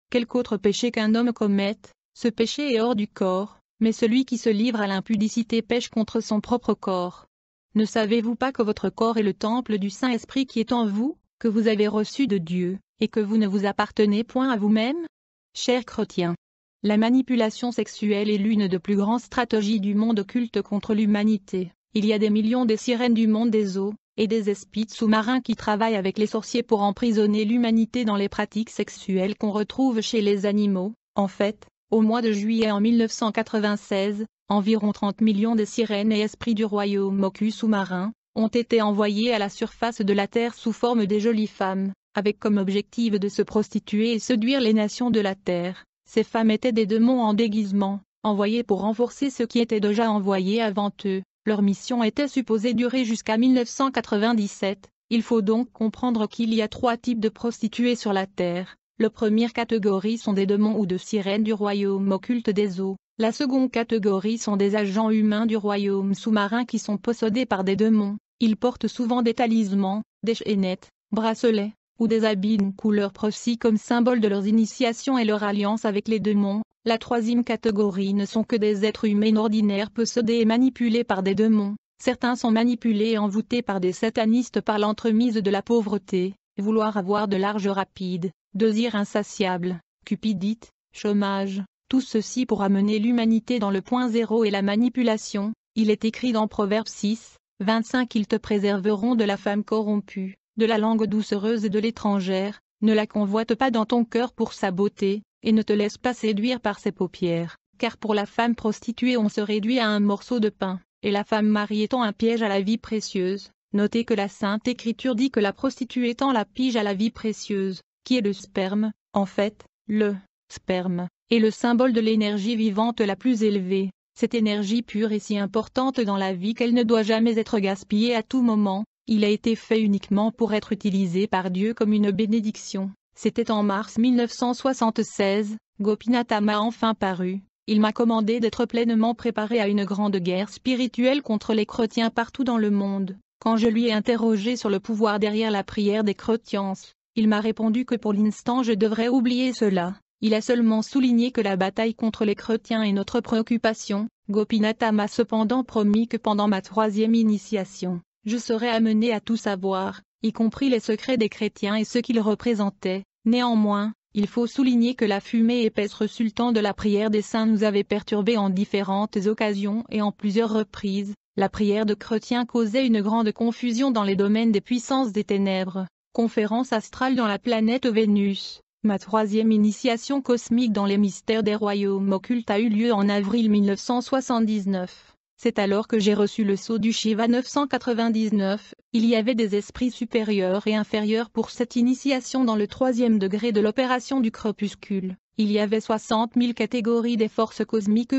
Quelque autre péché qu'un homme commette, ce péché est hors du corps, mais celui qui se livre à l'impudicité pêche contre son propre corps. Ne savez-vous pas que votre corps est le temple du Saint-Esprit qui est en vous, que vous avez reçu de Dieu, et que vous ne vous appartenez point à vous-même Cher chrétien, la manipulation sexuelle est l'une des plus grandes stratégies du monde occulte contre l'humanité. Il y a des millions de sirènes du monde des eaux, et des espites sous-marins qui travaillent avec les sorciers pour emprisonner l'humanité dans les pratiques sexuelles qu'on retrouve chez les animaux. En fait, au mois de juillet en 1996, environ 30 millions de sirènes et esprits du royaume Moku sous-marin ont été envoyés à la surface de la Terre sous forme des jolies femmes, avec comme objectif de se prostituer et séduire les nations de la terre. Ces femmes étaient des démons en déguisement, envoyés pour renforcer ce qui était déjà envoyé avant eux. Leur mission était supposée durer jusqu'à 1997. Il faut donc comprendre qu'il y a trois types de prostituées sur la terre. La première catégorie sont des démons ou de sirènes du royaume occulte des eaux. La seconde catégorie sont des agents humains du royaume sous-marin qui sont possédés par des démons. Ils portent souvent des talismans, des chaînettes, bracelets, ou des habits d'une couleur procie comme symbole de leurs initiations et leur alliance avec les démons. La troisième catégorie ne sont que des êtres humains ordinaires possédés et manipulés par des démons. Certains sont manipulés et envoûtés par des satanistes par l'entremise de la pauvreté, vouloir avoir de l'argent rapide, désir insatiable, cupidite, chômage, tout ceci pour amener l'humanité dans le point zéro et la manipulation, il est écrit dans Proverbe 6, 25 Ils te préserveront de la femme corrompue, de la langue doucereuse et de l'étrangère, ne la convoite pas dans ton cœur pour sa beauté, et ne te laisse pas séduire par ses paupières, car pour la femme prostituée on se réduit à un morceau de pain, et la femme mariée étant un piège à la vie précieuse. Notez que la Sainte Écriture dit que la prostituée tend la pige à la vie précieuse, qui est le sperme, en fait, le sperme, est le symbole de l'énergie vivante la plus élevée. Cette énergie pure est si importante dans la vie qu'elle ne doit jamais être gaspillée à tout moment, il a été fait uniquement pour être utilisé par Dieu comme une bénédiction. C'était en mars 1976, Gopinatha m'a enfin paru. Il m'a commandé d'être pleinement préparé à une grande guerre spirituelle contre les chrétiens partout dans le monde. Quand je lui ai interrogé sur le pouvoir derrière la prière des chrétiens, il m'a répondu que pour l'instant je devrais oublier cela. Il a seulement souligné que la bataille contre les chrétiens est notre préoccupation. Gopinatha m'a cependant promis que pendant ma troisième initiation, je serais amené à tout savoir, y compris les secrets des chrétiens et ce qu'ils représentaient. Néanmoins, il faut souligner que la fumée épaisse résultant de la prière des saints nous avait perturbés en différentes occasions et en plusieurs reprises. La prière de chrétiens causait une grande confusion dans les domaines des puissances des ténèbres. Conférence astrale dans la planète Vénus. Ma troisième initiation cosmique dans les mystères des royaumes occultes a eu lieu en avril 1979. C'est alors que j'ai reçu le sceau du Shiva 999, il y avait des esprits supérieurs et inférieurs pour cette initiation dans le troisième degré de l'opération du crépuscule, il y avait 60 000 catégories des forces cosmiques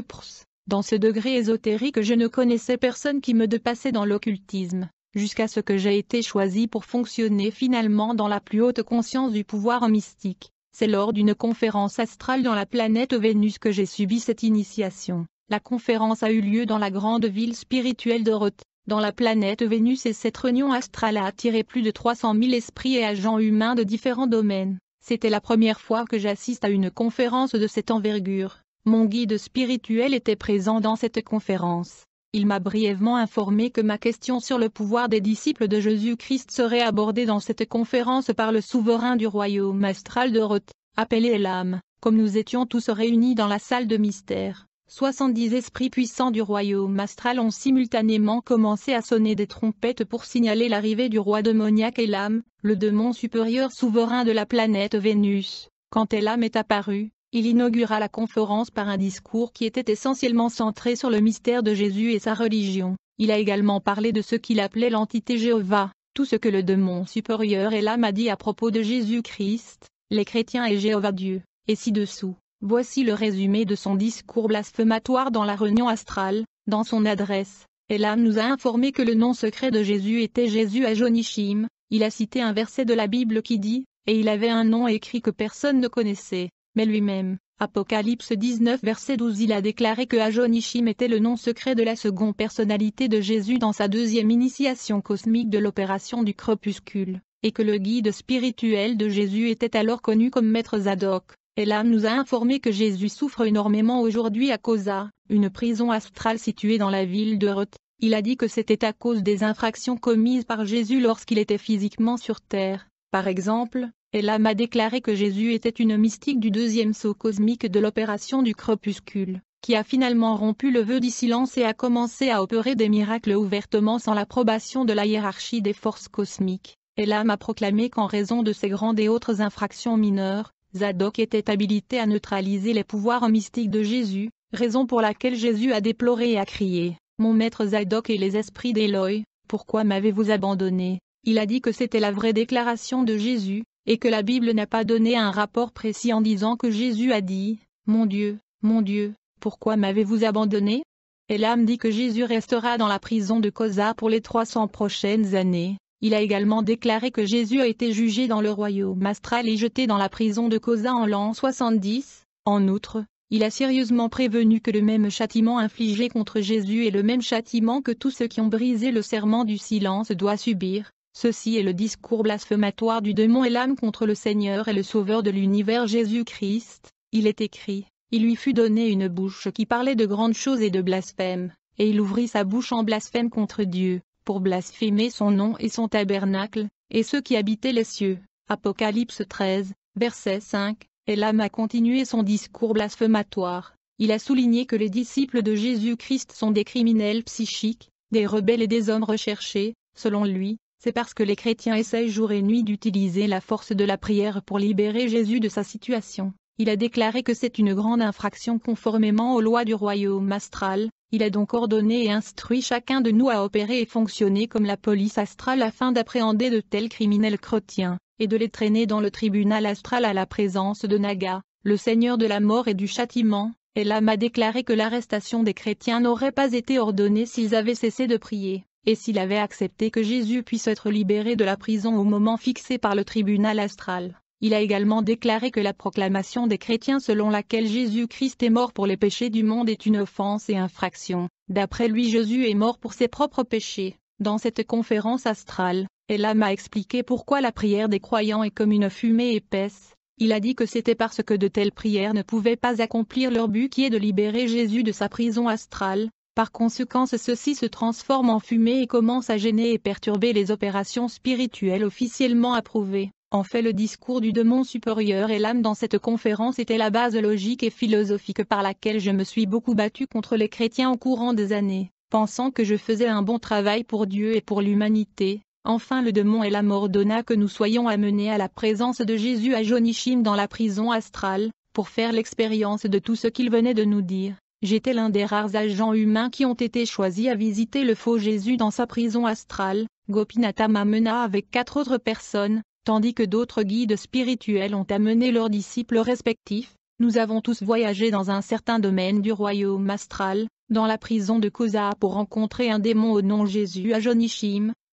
Dans ce degré ésotérique je ne connaissais personne qui me dépassait dans l'occultisme, jusqu'à ce que j'ai été choisi pour fonctionner finalement dans la plus haute conscience du pouvoir mystique. C'est lors d'une conférence astrale dans la planète Vénus que j'ai subi cette initiation. La conférence a eu lieu dans la grande ville spirituelle de Roth, dans la planète Vénus et cette réunion astrale a attiré plus de 300 000 esprits et agents humains de différents domaines. C'était la première fois que j'assiste à une conférence de cette envergure. Mon guide spirituel était présent dans cette conférence. Il m'a brièvement informé que ma question sur le pouvoir des disciples de Jésus-Christ serait abordée dans cette conférence par le souverain du royaume astral de Roth, appelé Elam, comme nous étions tous réunis dans la salle de mystère. 70 esprits puissants du royaume astral ont simultanément commencé à sonner des trompettes pour signaler l'arrivée du roi démoniaque Elam, le démon supérieur souverain de la planète Vénus. Quand Elam est apparu, il inaugura la conférence par un discours qui était essentiellement centré sur le mystère de Jésus et sa religion. Il a également parlé de ce qu'il appelait l'entité Jéhovah, tout ce que le démon supérieur Elam a dit à propos de Jésus-Christ, les chrétiens et Jéhovah Dieu, et ci-dessous. Voici le résumé de son discours blasphématoire dans la réunion astrale, dans son adresse. Elam nous a informé que le nom secret de Jésus était Jésus Ajonishim, il a cité un verset de la Bible qui dit, et il avait un nom écrit que personne ne connaissait, mais lui-même. Apocalypse 19 verset 12 Il a déclaré que Ajonishim était le nom secret de la seconde personnalité de Jésus dans sa deuxième initiation cosmique de l'opération du crépuscule, et que le guide spirituel de Jésus était alors connu comme Maître Zadok. Elam nous a informé que Jésus souffre énormément aujourd'hui à Causa, une prison astrale située dans la ville de Roth. Il a dit que c'était à cause des infractions commises par Jésus lorsqu'il était physiquement sur terre. Par exemple, Elam a déclaré que Jésus était une mystique du deuxième saut cosmique de l'opération du crepuscule, qui a finalement rompu le vœu du silence et a commencé à opérer des miracles ouvertement sans l'approbation de la hiérarchie des forces cosmiques. Elam a proclamé qu'en raison de ces grandes et autres infractions mineures, Zadok était habilité à neutraliser les pouvoirs mystiques de Jésus, raison pour laquelle Jésus a déploré et a crié « Mon maître Zadok et les esprits d'Eloï, pourquoi m'avez-vous abandonné ?» Il a dit que c'était la vraie déclaration de Jésus, et que la Bible n'a pas donné un rapport précis en disant que Jésus a dit « Mon Dieu, mon Dieu, pourquoi m'avez-vous abandonné ?» Et l'âme dit que Jésus restera dans la prison de Cosa pour les 300 prochaines années. Il a également déclaré que Jésus a été jugé dans le royaume astral et jeté dans la prison de Cosa en l'an 70. En outre, il a sérieusement prévenu que le même châtiment infligé contre Jésus est le même châtiment que tous ceux qui ont brisé le serment du silence doivent subir. Ceci est le discours blasphématoire du démon et l'âme contre le Seigneur et le Sauveur de l'univers Jésus-Christ. Il est écrit, il lui fut donné une bouche qui parlait de grandes choses et de blasphème, et il ouvrit sa bouche en blasphème contre Dieu, pour blasphémer son nom et son tabernacle, et ceux qui habitaient les cieux. Apocalypse 13, verset 5, et l'âme a continué son discours blasphématoire. Il a souligné que les disciples de Jésus-Christ sont des criminels psychiques, des rebelles et des hommes recherchés, selon lui, c'est parce que les chrétiens essaient jour et nuit d'utiliser la force de la prière pour libérer Jésus de sa situation. Il a déclaré que c'est une grande infraction conformément aux lois du royaume astral, il a donc ordonné et instruit chacun de nous à opérer et fonctionner comme la police astrale afin d'appréhender de tels criminels chrétiens, et de les traîner dans le tribunal astral à la présence de Naga, le seigneur de la mort et du châtiment, et l'âme a déclaré que l'arrestation des chrétiens n'aurait pas été ordonnée s'ils avaient cessé de prier, et s'ils avaient accepté que Jésus puisse être libéré de la prison au moment fixé par le tribunal astral. Il a également déclaré que la proclamation des chrétiens selon laquelle Jésus-Christ est mort pour les péchés du monde est une offense et infraction. D'après lui Jésus est mort pour ses propres péchés. Dans cette conférence astrale, Elam a expliqué pourquoi la prière des croyants est comme une fumée épaisse. Il a dit que c'était parce que de telles prières ne pouvaient pas accomplir leur but qui est de libérer Jésus de sa prison astrale. Par conséquent, ceci se transforme en fumée et commence à gêner et perturber les opérations spirituelles officiellement approuvées. En fait le discours du démon supérieur et l'âme dans cette conférence était la base logique et philosophique par laquelle je me suis beaucoup battu contre les chrétiens au courant des années, pensant que je faisais un bon travail pour Dieu et pour l'humanité. Enfin le démon et la mort donna que nous soyons amenés à la présence de Jésus à Jonichim dans la prison astrale, pour faire l'expérience de tout ce qu'il venait de nous dire. J'étais l'un des rares agents humains qui ont été choisis à visiter le faux Jésus dans sa prison astrale, Gopinatha m'amena avec quatre autres personnes, tandis que d'autres guides spirituels ont amené leurs disciples respectifs, nous avons tous voyagé dans un certain domaine du royaume astral, dans la prison de Kosa pour rencontrer un démon au nom Jésus à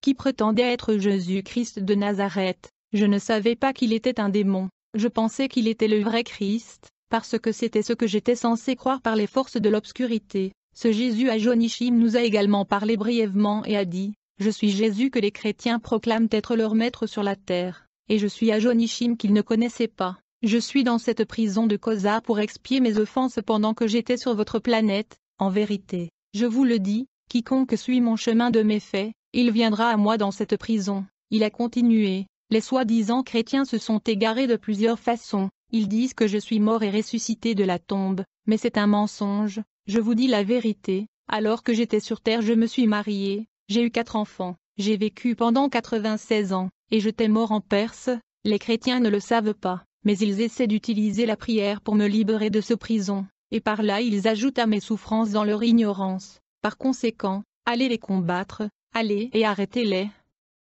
qui prétendait être Jésus-Christ de Nazareth. Je ne savais pas qu'il était un démon, je pensais qu'il était le vrai Christ, parce que c'était ce que j'étais censé croire par les forces de l'obscurité. Ce Jésus à nous a également parlé brièvement et a dit, je suis Jésus que les chrétiens proclament être leur maître sur la terre, et je suis à Ajonishim qu'ils ne connaissaient pas. Je suis dans cette prison de Cosa pour expier mes offenses pendant que j'étais sur votre planète, en vérité, je vous le dis, quiconque suit mon chemin de méfait, il viendra à moi dans cette prison. Il a continué, les soi-disant chrétiens se sont égarés de plusieurs façons, ils disent que je suis mort et ressuscité de la tombe, mais c'est un mensonge, je vous dis la vérité, alors que j'étais sur terre je me suis marié, j'ai eu quatre enfants, j'ai vécu pendant 96 ans, et j'étais mort en Perse, les chrétiens ne le savent pas, mais ils essaient d'utiliser la prière pour me libérer de ce prison, et par là ils ajoutent à mes souffrances dans leur ignorance. Par conséquent, allez les combattre, allez et arrêtez-les.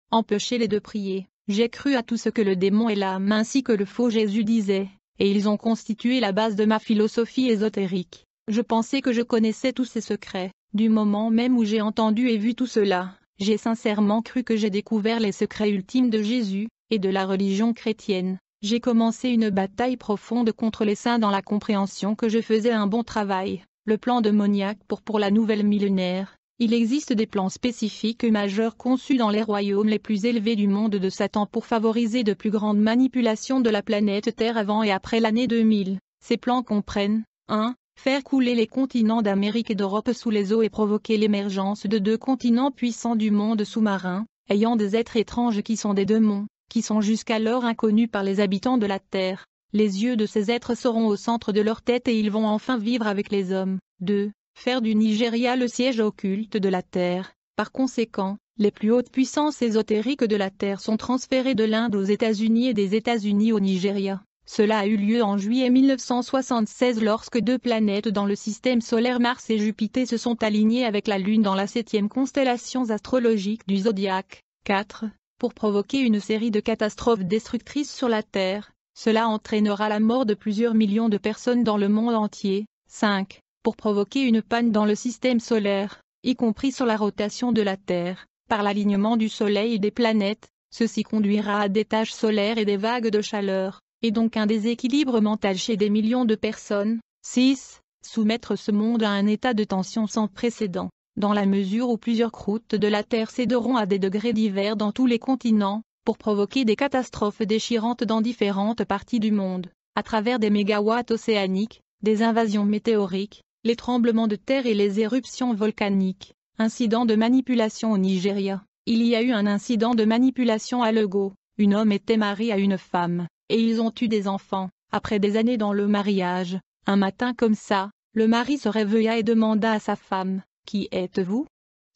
Empêchez-les de prier. J'ai cru à tout ce que le démon et l'âme ainsi que le faux Jésus disaient, et ils ont constitué la base de ma philosophie ésotérique. Je pensais que je connaissais tous ces secrets, du moment même où j'ai entendu et vu tout cela, j'ai sincèrement cru que j'ai découvert les secrets ultimes de Jésus, et de la religion chrétienne. J'ai commencé une bataille profonde contre les saints dans la compréhension que je faisais un bon travail, le plan démoniaque pour pour la nouvelle millénaire. Il existe des plans spécifiques et majeurs conçus dans les royaumes les plus élevés du monde de Satan pour favoriser de plus grandes manipulations de la planète Terre avant et après l'année 2000. Ces plans comprennent 1 faire couler les continents d'Amérique et d'Europe sous les eaux et provoquer l'émergence de deux continents puissants du monde sous-marin, ayant des êtres étranges qui sont des démons, qui sont jusqu'alors inconnus par les habitants de la Terre. Les yeux de ces êtres seront au centre de leur tête et ils vont enfin vivre avec les hommes. 2. Faire du Nigeria le siège occulte de la Terre. Par conséquent, les plus hautes puissances ésotériques de la Terre sont transférées de l'Inde aux États-Unis et des États-Unis au Nigeria. Cela a eu lieu en juillet 1976 lorsque deux planètes dans le système solaire Mars et Jupiter se sont alignées avec la Lune dans la septième constellation astrologique du zodiaque 4, pour provoquer une série de catastrophes destructrices sur la Terre. Cela entraînera la mort de plusieurs millions de personnes dans le monde entier. 5. Pour provoquer une panne dans le système solaire, y compris sur la rotation de la Terre, par l'alignement du Soleil et des planètes, ceci conduira à des taches solaires et des vagues de chaleur et donc un déséquilibre mental chez des millions de personnes. 6. Soumettre ce monde à un état de tension sans précédent, dans la mesure où plusieurs croûtes de la Terre céderont à des degrés divers dans tous les continents, pour provoquer des catastrophes déchirantes dans différentes parties du monde, à travers des mégawatts océaniques, des invasions météoriques, les tremblements de terre et les éruptions volcaniques. Incident de manipulation au Nigeria. Il y a eu un incident de manipulation à Lego. Un homme était marié à une femme et ils ont eu des enfants. Après des années dans le mariage, un matin comme ça, le mari se réveilla et demanda à sa femme, « Qui êtes-vous »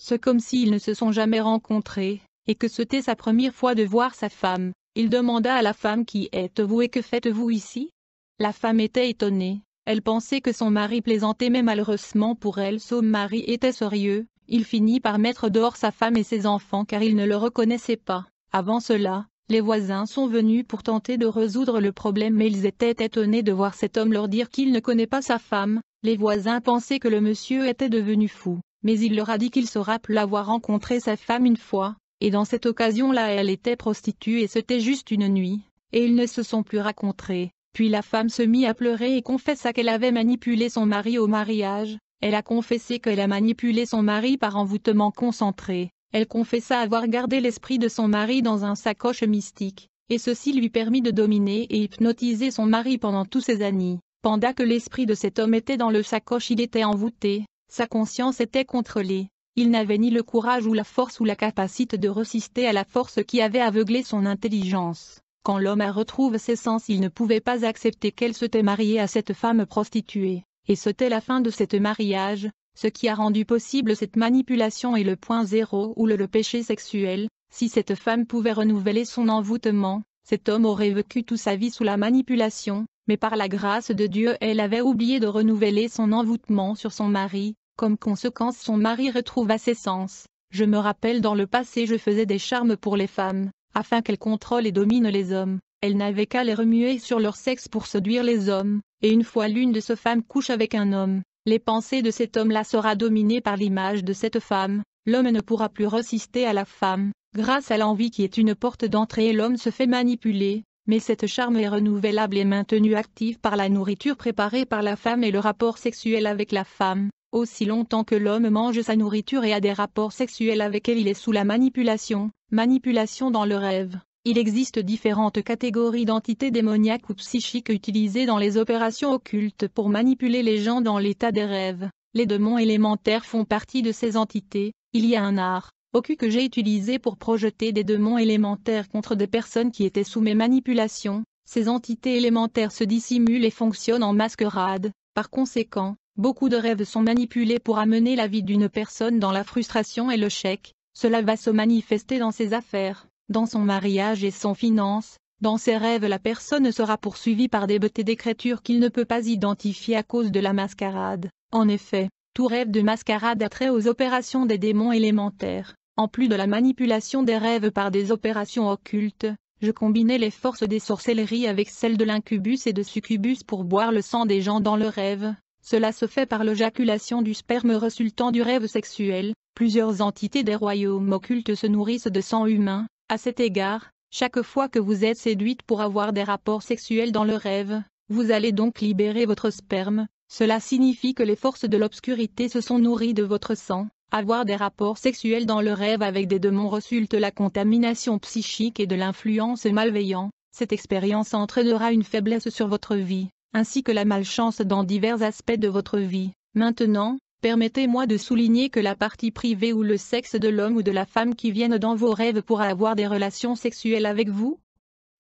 C'est comme s'ils ne se sont jamais rencontrés, et que c'était sa première fois de voir sa femme. Il demanda à la femme qui êtes-vous et que faites-vous ici La femme était étonnée, elle pensait que son mari plaisantait mais malheureusement pour elle son mari était sérieux, il finit par mettre dehors sa femme et ses enfants car il ne le reconnaissait pas. Avant cela, les voisins sont venus pour tenter de résoudre le problème mais ils étaient étonnés de voir cet homme leur dire qu'il ne connaît pas sa femme, les voisins pensaient que le monsieur était devenu fou, mais il leur a dit qu'il se rappelait avoir rencontré sa femme une fois, et dans cette occasion-là elle était prostituée et c'était juste une nuit, et ils ne se sont plus rencontrés. Puis la femme se mit à pleurer et confessa qu'elle avait manipulé son mari au mariage, elle a confessé qu'elle a manipulé son mari par envoûtement concentré, elle confessa avoir gardé l'esprit de son mari dans un sacoche mystique, et ceci lui permit de dominer et hypnotiser son mari pendant tous ces années. Pendant que l'esprit de cet homme était dans le sacoche il était envoûté, sa conscience était contrôlée, il n'avait ni le courage ou la force ou la capacité de résister à la force qui avait aveuglé son intelligence. Quand l'homme a retrouvé ses sens il ne pouvait pas accepter qu'elle s'était mariée à cette femme prostituée, et c'était la fin de cet mariage, ce qui a rendu possible cette manipulation est le point zéro ou le, le péché sexuel, si cette femme pouvait renouveler son envoûtement, cet homme aurait vécu toute sa vie sous la manipulation, mais par la grâce de Dieu elle avait oublié de renouveler son envoûtement sur son mari, comme conséquence son mari retrouva ses sens. Je me rappelle dans le passé je faisais des charmes pour les femmes, afin qu'elles contrôlent et dominent les hommes, elles n'avaient qu'à les remuer sur leur sexe pour séduire les hommes, et une fois l'une de ces femmes couche avec un homme, les pensées de cet homme-là sera dominée par l'image de cette femme, l'homme ne pourra plus résister à la femme, grâce à l'envie qui est une porte d'entrée l'homme se fait manipuler, mais cette charme est renouvelable et maintenue active par la nourriture préparée par la femme et le rapport sexuel avec la femme. Aussi longtemps que l'homme mange sa nourriture et a des rapports sexuels avec elle il est sous la manipulation, manipulation dans le rêve, il existe différentes catégories d'entités démoniaques ou psychiques utilisées dans les opérations occultes pour manipuler les gens dans l'état des rêves. Les démons élémentaires font partie de ces entités. Il y a un art, cul que j'ai utilisé pour projeter des démons élémentaires contre des personnes qui étaient sous mes manipulations. Ces entités élémentaires se dissimulent et fonctionnent en masquerade. Par conséquent, beaucoup de rêves sont manipulés pour amener la vie d'une personne dans la frustration et le chèque. Cela va se manifester dans ses affaires dans son mariage et son finance, dans ses rêves la personne sera poursuivie par des beautés d'écriture qu'il ne peut pas identifier à cause de la mascarade. En effet, tout rêve de mascarade a trait aux opérations des démons élémentaires. En plus de la manipulation des rêves par des opérations occultes, je combinais les forces des sorcelleries avec celles de l'incubus et de succubus pour boire le sang des gens dans le rêve. Cela se fait par l'éjaculation du sperme résultant du rêve sexuel. Plusieurs entités des royaumes occultes se nourrissent de sang humain, à cet égard, chaque fois que vous êtes séduite pour avoir des rapports sexuels dans le rêve, vous allez donc libérer votre sperme, cela signifie que les forces de l'obscurité se sont nourries de votre sang, avoir des rapports sexuels dans le rêve avec des démons résulte la contamination psychique et de l'influence malveillante, cette expérience entraînera une faiblesse sur votre vie, ainsi que la malchance dans divers aspects de votre vie. Maintenant, Permettez-moi de souligner que la partie privée ou le sexe de l'homme ou de la femme qui viennent dans vos rêves pourra avoir des relations sexuelles avec vous,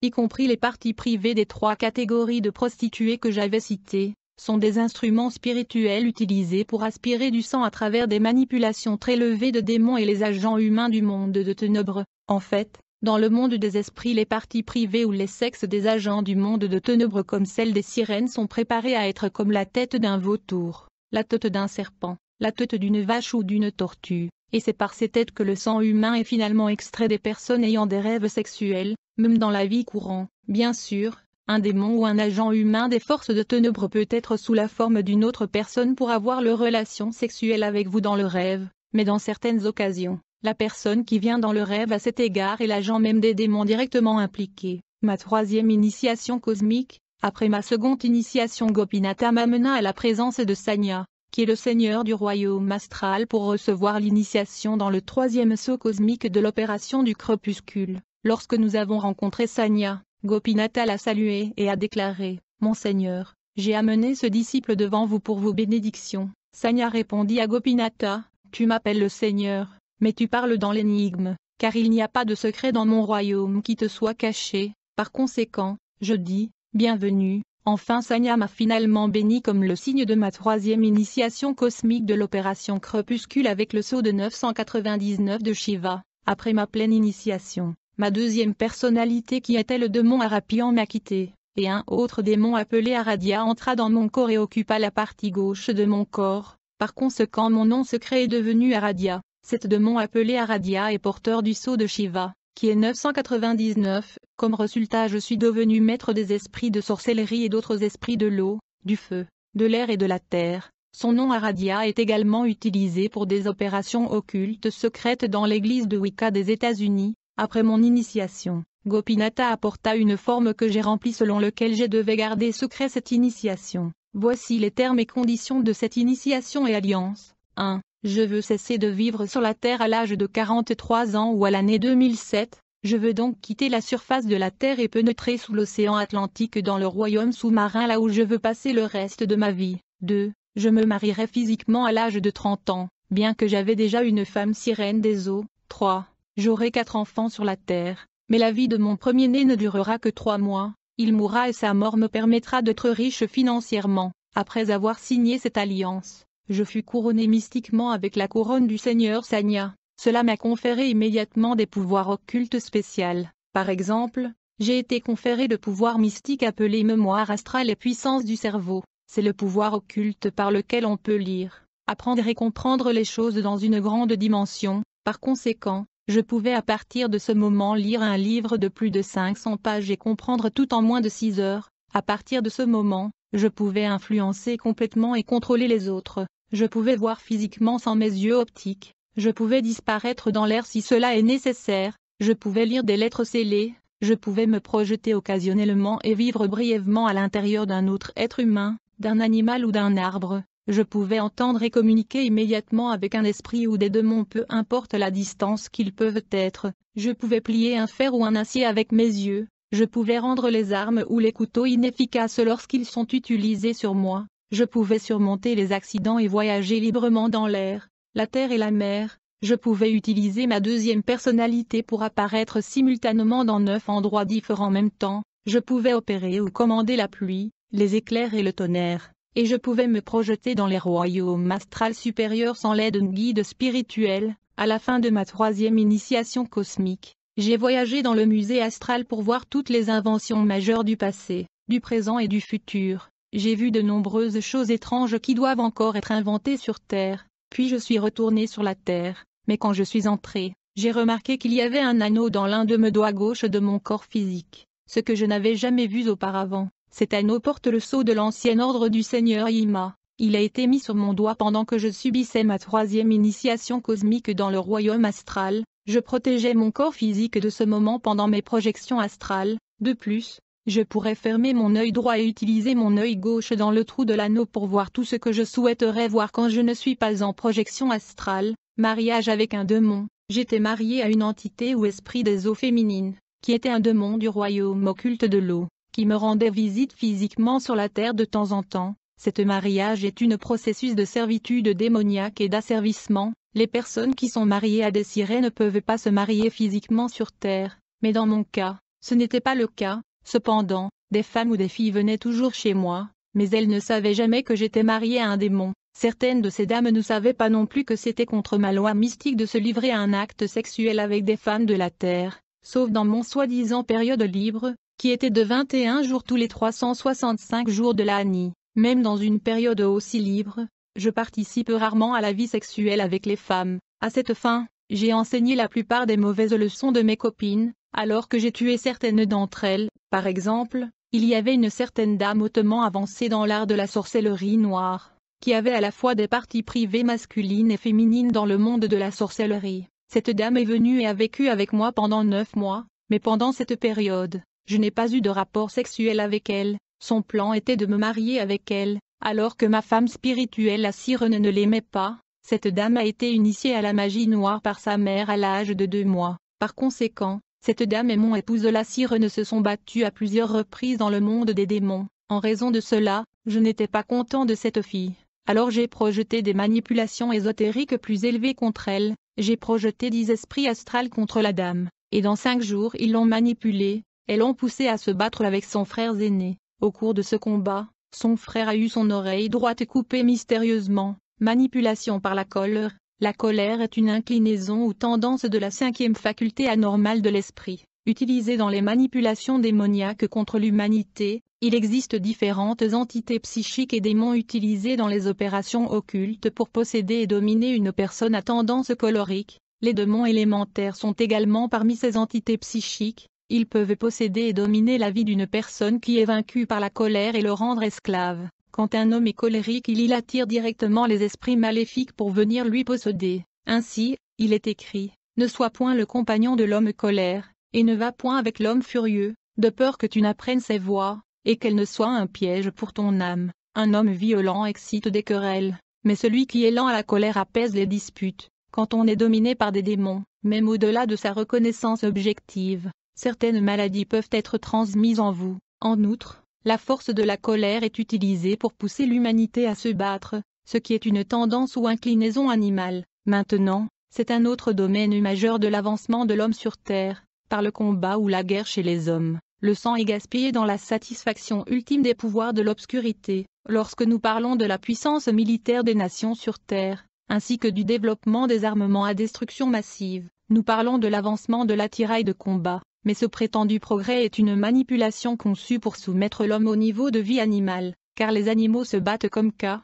y compris les parties privées des trois catégories de prostituées que j'avais citées, sont des instruments spirituels utilisés pour aspirer du sang à travers des manipulations très levées de démons et les agents humains du monde de ténèbres. En fait, dans le monde des esprits les parties privées ou les sexes des agents du monde de ténèbres comme celle des sirènes sont préparés à être comme la tête d'un vautour la tête d'un serpent, la tête d'une vache ou d'une tortue, et c'est par ces têtes que le sang humain est finalement extrait des personnes ayant des rêves sexuels, même dans la vie courante, bien sûr, un démon ou un agent humain des forces de ténèbres peut être sous la forme d'une autre personne pour avoir leur relation sexuelle avec vous dans le rêve, mais dans certaines occasions, la personne qui vient dans le rêve à cet égard est l'agent même des démons directement impliqués. Ma troisième initiation cosmique, après ma seconde initiation Gopinata m'amena à la présence de Sanya, qui est le seigneur du royaume astral pour recevoir l'initiation dans le troisième saut cosmique de l'opération du crepuscule. Lorsque nous avons rencontré Sanya, Gopinata l'a salué et a déclaré, « Mon Seigneur, j'ai amené ce disciple devant vous pour vos bénédictions. » Sanya répondit à Gopinata, Tu m'appelles le Seigneur, mais tu parles dans l'énigme, car il n'y a pas de secret dans mon royaume qui te soit caché. Par conséquent, je dis, Bienvenue, enfin Sanya m'a finalement béni comme le signe de ma troisième initiation cosmique de l'opération crepuscule avec le sceau de 999 de Shiva, après ma pleine initiation. Ma deuxième personnalité qui était le démon Arapian m'a quitté, et un autre démon appelé Aradia entra dans mon corps et occupa la partie gauche de mon corps, par conséquent mon nom secret est devenu Aradia, cet démon appelé Aradia est porteur du sceau de Shiva, qui est 999, comme résultat je suis devenu maître des esprits de sorcellerie et d'autres esprits de l'eau, du feu, de l'air et de la terre. Son nom Aradia est également utilisé pour des opérations occultes secrètes dans l'église de Wicca des États-Unis. Après mon initiation, Gopinata apporta une forme que j'ai remplie selon laquelle je devais garder secret cette initiation. Voici les termes et conditions de cette initiation et alliance. 1. Je veux cesser de vivre sur la Terre à l'âge de 43 ans ou à l'année 2007, je veux donc quitter la surface de la Terre et pénétrer sous l'océan Atlantique dans le royaume sous-marin là où je veux passer le reste de ma vie. 2. Je me marierai physiquement à l'âge de 30 ans, bien que j'avais déjà une femme sirène des eaux. 3. J'aurai quatre enfants sur la Terre, mais la vie de mon premier-né ne durera que trois mois, il mourra et sa mort me permettra d'être riche financièrement, après avoir signé cette alliance. Je fus couronné mystiquement avec la couronne du Seigneur Sanya. Cela m'a conféré immédiatement des pouvoirs occultes spéciaux. Par exemple, j'ai été conféré de pouvoirs mystiques appelés mémoire astrale et puissance du cerveau. C'est le pouvoir occulte par lequel on peut lire, apprendre et comprendre les choses dans une grande dimension. Par conséquent, je pouvais à partir de ce moment lire un livre de plus de 500 pages et comprendre tout en moins de 6 heures. À partir de ce moment, je pouvais influencer complètement et contrôler les autres, je pouvais voir physiquement sans mes yeux optiques, je pouvais disparaître dans l'air si cela est nécessaire, je pouvais lire des lettres scellées, je pouvais me projeter occasionnellement et vivre brièvement à l'intérieur d'un autre être humain, d'un animal ou d'un arbre, je pouvais entendre et communiquer immédiatement avec un esprit ou des démons peu importe la distance qu'ils peuvent être, je pouvais plier un fer ou un acier avec mes yeux, je pouvais rendre les armes ou les couteaux inefficaces lorsqu'ils sont utilisés sur moi. Je pouvais surmonter les accidents et voyager librement dans l'air, la terre et la mer. Je pouvais utiliser ma deuxième personnalité pour apparaître simultanément dans neuf endroits différents en même temps. Je pouvais opérer ou commander la pluie, les éclairs et le tonnerre. Et je pouvais me projeter dans les royaumes astral supérieurs sans l'aide d'un guide spirituel, à la fin de ma troisième initiation cosmique j'ai voyagé dans le musée astral pour voir toutes les inventions majeures du passé, du présent et du futur. J'ai vu de nombreuses choses étranges qui doivent encore être inventées sur Terre, puis je suis retourné sur la Terre, mais quand je suis entré, j'ai remarqué qu'il y avait un anneau dans l'un de mes doigts gauche de mon corps physique, ce que je n'avais jamais vu auparavant. Cet anneau porte le sceau de l'ancien ordre du Seigneur Yima. Il a été mis sur mon doigt pendant que je subissais ma troisième initiation cosmique dans le royaume astral, je protégeais mon corps physique de ce moment pendant mes projections astrales, de plus, je pourrais fermer mon œil droit et utiliser mon œil gauche dans le trou de l'anneau pour voir tout ce que je souhaiterais voir quand je ne suis pas en projection astrale, mariage avec un démon, j'étais marié à une entité ou esprit des eaux féminines, qui était un démon du royaume occulte de l'eau, qui me rendait visite physiquement sur la terre de temps en temps, cet mariage est une processus de servitude démoniaque et d'asservissement, les personnes qui sont mariées à des sirènes ne peuvent pas se marier physiquement sur Terre, mais dans mon cas, ce n'était pas le cas. Cependant, des femmes ou des filles venaient toujours chez moi, mais elles ne savaient jamais que j'étais mariée à un démon. Certaines de ces dames ne savaient pas non plus que c'était contre ma loi mystique de se livrer à un acte sexuel avec des femmes de la Terre, sauf dans mon soi-disant période libre, qui était de 21 jours tous les 365 jours de l'année. Même dans une période aussi libre, je participe rarement à la vie sexuelle avec les femmes. À cette fin, j'ai enseigné la plupart des mauvaises leçons de mes copines, alors que j'ai tué certaines d'entre elles. Par exemple, il y avait une certaine dame hautement avancée dans l'art de la sorcellerie noire, qui avait à la fois des parties privées masculines et féminines dans le monde de la sorcellerie. Cette dame est venue et a vécu avec moi pendant neuf mois, mais pendant cette période, je n'ai pas eu de rapport sexuel avec elle, son plan était de me marier avec elle, alors que ma femme spirituelle la sirène ne l'aimait pas, cette dame a été initiée à la magie noire par sa mère à l'âge de deux mois. Par conséquent, cette dame et mon épouse la sirène se sont battus à plusieurs reprises dans le monde des démons. En raison de cela, je n'étais pas content de cette fille. Alors j'ai projeté des manipulations ésotériques plus élevées contre elle, j'ai projeté dix esprits astrals contre la dame, et dans cinq jours ils l'ont manipulée, et l'ont poussée à se battre avec son frère aîné. Au cours de ce combat, son frère a eu son oreille droite coupée mystérieusement, manipulation par la colère. La colère est une inclinaison ou tendance de la cinquième faculté anormale de l'esprit, utilisée dans les manipulations démoniaques contre l'humanité. Il existe différentes entités psychiques et démons utilisés dans les opérations occultes pour posséder et dominer une personne à tendance colorique. Les démons élémentaires sont également parmi ces entités psychiques, ils peuvent posséder et dominer la vie d'une personne qui est vaincue par la colère et le rendre esclave. Quand un homme est colérique il y attire directement les esprits maléfiques pour venir lui posséder. Ainsi, il est écrit, ne sois point le compagnon de l'homme colère, et ne va point avec l'homme furieux, de peur que tu n'apprennes ses voies, et qu'elle ne soit un piège pour ton âme. Un homme violent excite des querelles, mais celui qui est lent à la colère apaise les disputes. Quand on est dominé par des démons, même au-delà de sa reconnaissance objective, Certaines maladies peuvent être transmises en vous. En outre, la force de la colère est utilisée pour pousser l'humanité à se battre, ce qui est une tendance ou inclinaison animale. Maintenant, c'est un autre domaine majeur de l'avancement de l'homme sur Terre, par le combat ou la guerre chez les hommes. Le sang est gaspillé dans la satisfaction ultime des pouvoirs de l'obscurité. Lorsque nous parlons de la puissance militaire des nations sur Terre, ainsi que du développement des armements à destruction massive, nous parlons de l'avancement de l'attirail de combat mais ce prétendu progrès est une manipulation conçue pour soumettre l'homme au niveau de vie animale, car les animaux se battent comme cas,